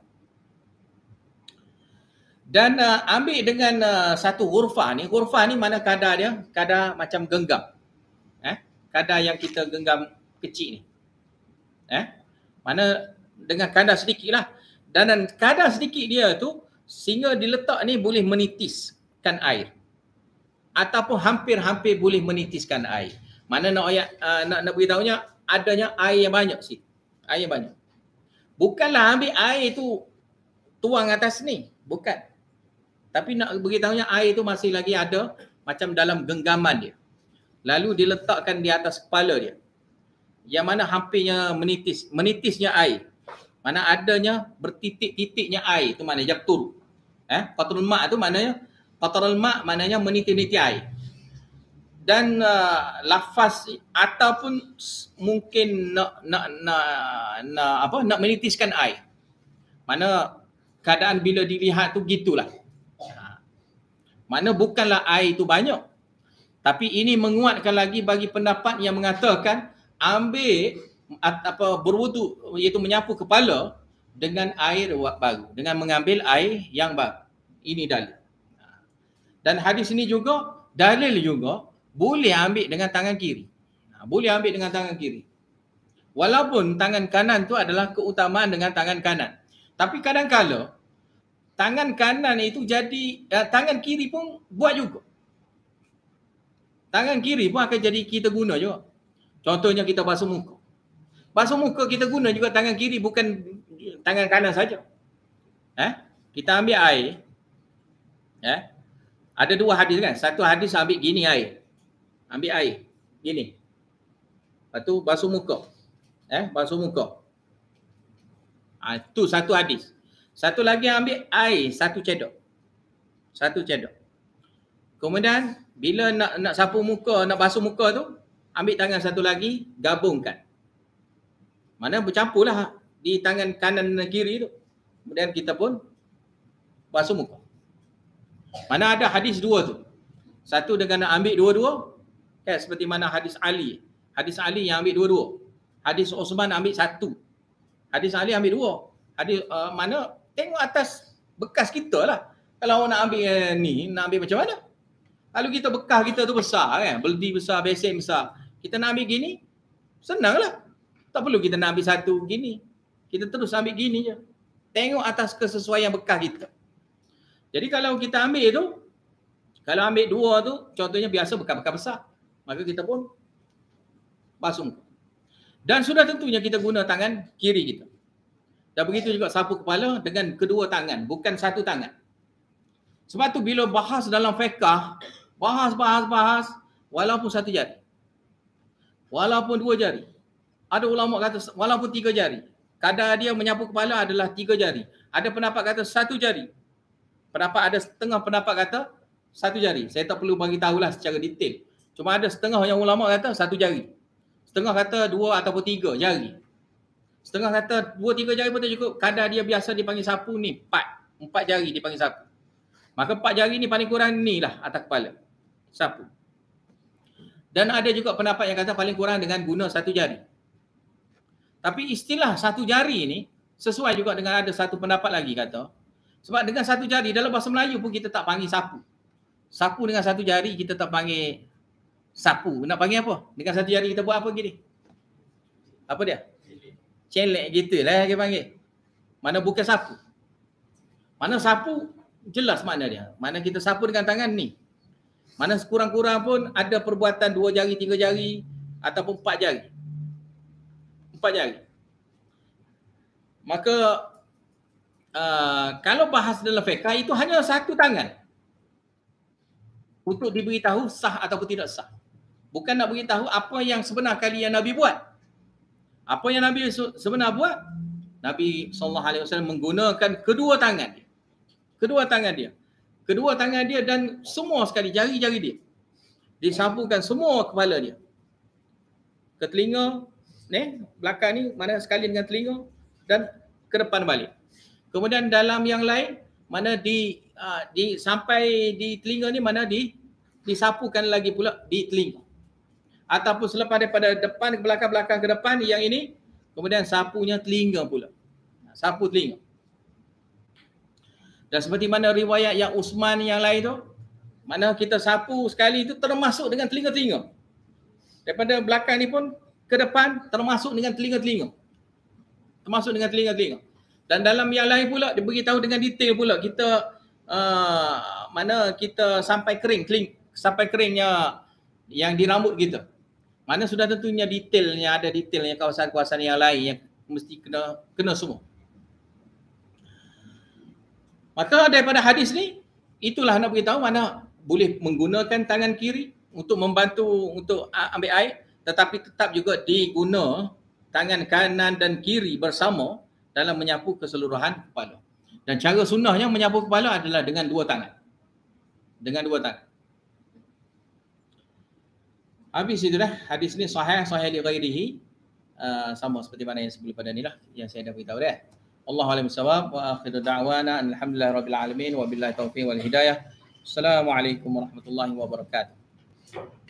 Dan uh, ambil dengan uh, satu hurfa ni. Hurfa ni mana kadar dia? Kadar macam genggam. Eh? Kadar yang kita genggam kecil ni. Eh? Mana dengan kadar sedikit lah. Dan, dan kadar sedikit dia tu sehingga diletak ni boleh menitiskan air. Ataupun hampir-hampir boleh menitiskan air. Mana nak ayat uh, nak nak beritahu adanya air yang banyak sih. Air yang banyak. Bukanlah ambil air tu tuang atas ni, bukan. Tapi nak beritahu air tu masih lagi ada macam dalam genggaman dia. Lalu diletakkan di atas kepala dia. Yang mana hampirnya menitis, menitisnya air. Mana adanya bertitik-titiknya air tu mana jatuh. Eh, qatrul ma' tu maknanya qatrul ma' maknanya menitis-nitis air dan uh, lafaz ataupun mungkin nak nak nak, nak apa nak menitiskan air mana keadaan bila dilihat tu gitulah ha. mana bukanlah air tu banyak tapi ini menguatkan lagi bagi pendapat yang mengatakan ambil apa berwudu iaitu menyapu kepala dengan air baru dengan mengambil air yang baru ini dalil ha. dan hadis ini juga dalil juga boleh ambil dengan tangan kiri. Ha, boleh ambil dengan tangan kiri. Walaupun tangan kanan tu adalah keutamaan dengan tangan kanan. Tapi kadangkala tangan kanan itu jadi eh, tangan kiri pun buat juga. Tangan kiri pun akan jadi kita guna juga. Contohnya kita basuh muka. Basuh muka kita guna juga tangan kiri bukan tangan kanan saja. Eh, kita ambil air. Eh, ada dua hadis kan? Satu hadis ambil gini air ambil air gini lepas tu basuh muka eh basuh muka ha, tu satu hadis satu lagi ambil air satu cedok satu cedok kemudian bila nak nak sapu muka nak basuh muka tu ambil tangan satu lagi gabungkan mana bercampurlah di tangan kanan dan kiri tu kemudian kita pun basuh muka mana ada hadis dua tu satu dengan nak ambil dua-dua kan seperti mana hadis Ali hadis Ali yang ambil dua-dua hadis Osman ambil satu hadis Ali ambil dua hadis uh, mana tengok atas bekas kita lah kalau orang nak ambil uh, ni nak ambil macam mana kalau kita bekas kita tu besar kan beldi besar besen besar kita nak ambil gini senang lah tak perlu kita nak ambil satu gini kita terus ambil gini je tengok atas kesesuaian bekas kita jadi kalau kita ambil tu kalau ambil dua tu contohnya biasa bekas-bekas besar maka kita pun pasung. Dan sudah tentunya kita guna tangan kiri kita. Dan begitu juga sapu kepala dengan kedua tangan, bukan satu tangan. Sebab tu bila bahas dalam Fekah bahas, bahas, bahas, walaupun satu jari. Walaupun dua jari. Ada ulama kata walaupun tiga jari. Kadar dia menyapu kepala adalah tiga jari. Ada pendapat kata satu jari. Pendapat ada setengah pendapat kata satu jari. Saya tak perlu bagi tahulah secara detail. Cuma ada setengah yang ulama kata satu jari. Setengah kata dua ataupun tiga jari. Setengah kata dua tiga jari pun tak cukup. Kadar dia biasa dipanggil sapu ni empat. Empat jari dipanggil sapu. Maka empat jari ni paling kurang ni lah atas kepala. Sapu. Dan ada juga pendapat yang kata paling kurang dengan guna satu jari. Tapi istilah satu jari ni sesuai juga dengan ada satu pendapat lagi kata. Sebab dengan satu jari dalam bahasa Melayu pun kita tak panggil sapu. Sapu dengan satu jari kita tak panggil sapu. Nak panggil apa? Dengan satu jari kita buat apa gini? Apa dia? Celek gitu. lah dia panggil. Mana bukan sapu. Mana sapu jelas makna dia. Mana kita sapu dengan tangan ni. Mana sekurang-kurang pun ada perbuatan dua jari, tiga jari ataupun empat jari. Empat jari. Maka uh, kalau bahas dalam fiqah itu hanya satu tangan. Untuk diberitahu sah ataupun tidak sah bukan nak beritahu apa yang sebenar kali yang Nabi buat. Apa yang Nabi sebenar buat? Nabi sallallahu alaihi wasallam menggunakan kedua tangan dia. Kedua tangan dia. Kedua tangan dia dan semua sekali jari-jari dia. Disapukan semua kepala dia. Ke telinga, ni, belakang ni mana sekali dengan telinga dan ke depan balik. Kemudian dalam yang lain mana di uh, di sampai di telinga ni mana di disapukan lagi pula di telinga ataupun selepas daripada depan ke belakang belakang ke depan yang ini kemudian sapunya telinga pula ha, sapu telinga dan seperti mana riwayat yang Usman yang lain tu mana kita sapu sekali itu termasuk dengan telinga-telinga daripada belakang ni pun ke depan termasuk dengan telinga-telinga termasuk dengan telinga-telinga dan dalam yang lain pula dia tahu dengan detail pula kita uh, mana kita sampai kering kering sampai keringnya yang di rambut kita mana sudah tentunya detailnya ada detailnya kawasan-kawasan yang lain yang mesti kena kena semua maka daripada hadis ni itulah nak beritahu mana boleh menggunakan tangan kiri untuk membantu untuk ambil air tetapi tetap juga diguna tangan kanan dan kiri bersama dalam menyapu keseluruhan kepala. Dan cara sunnahnya menyapu kepala adalah dengan dua tangan. Dengan dua tangan. Habis itu dah hadis ni sahih sahih li ghairihi. Uh, sama seperti mana yang sebelum pada ni lah yang saya dah beritahu dah. Allahu alim sawab wa akhiru da'wana alhamdulillah rabbil alamin wa billahi taufiq wal hidayah. Assalamualaikum warahmatullahi wabarakatuh.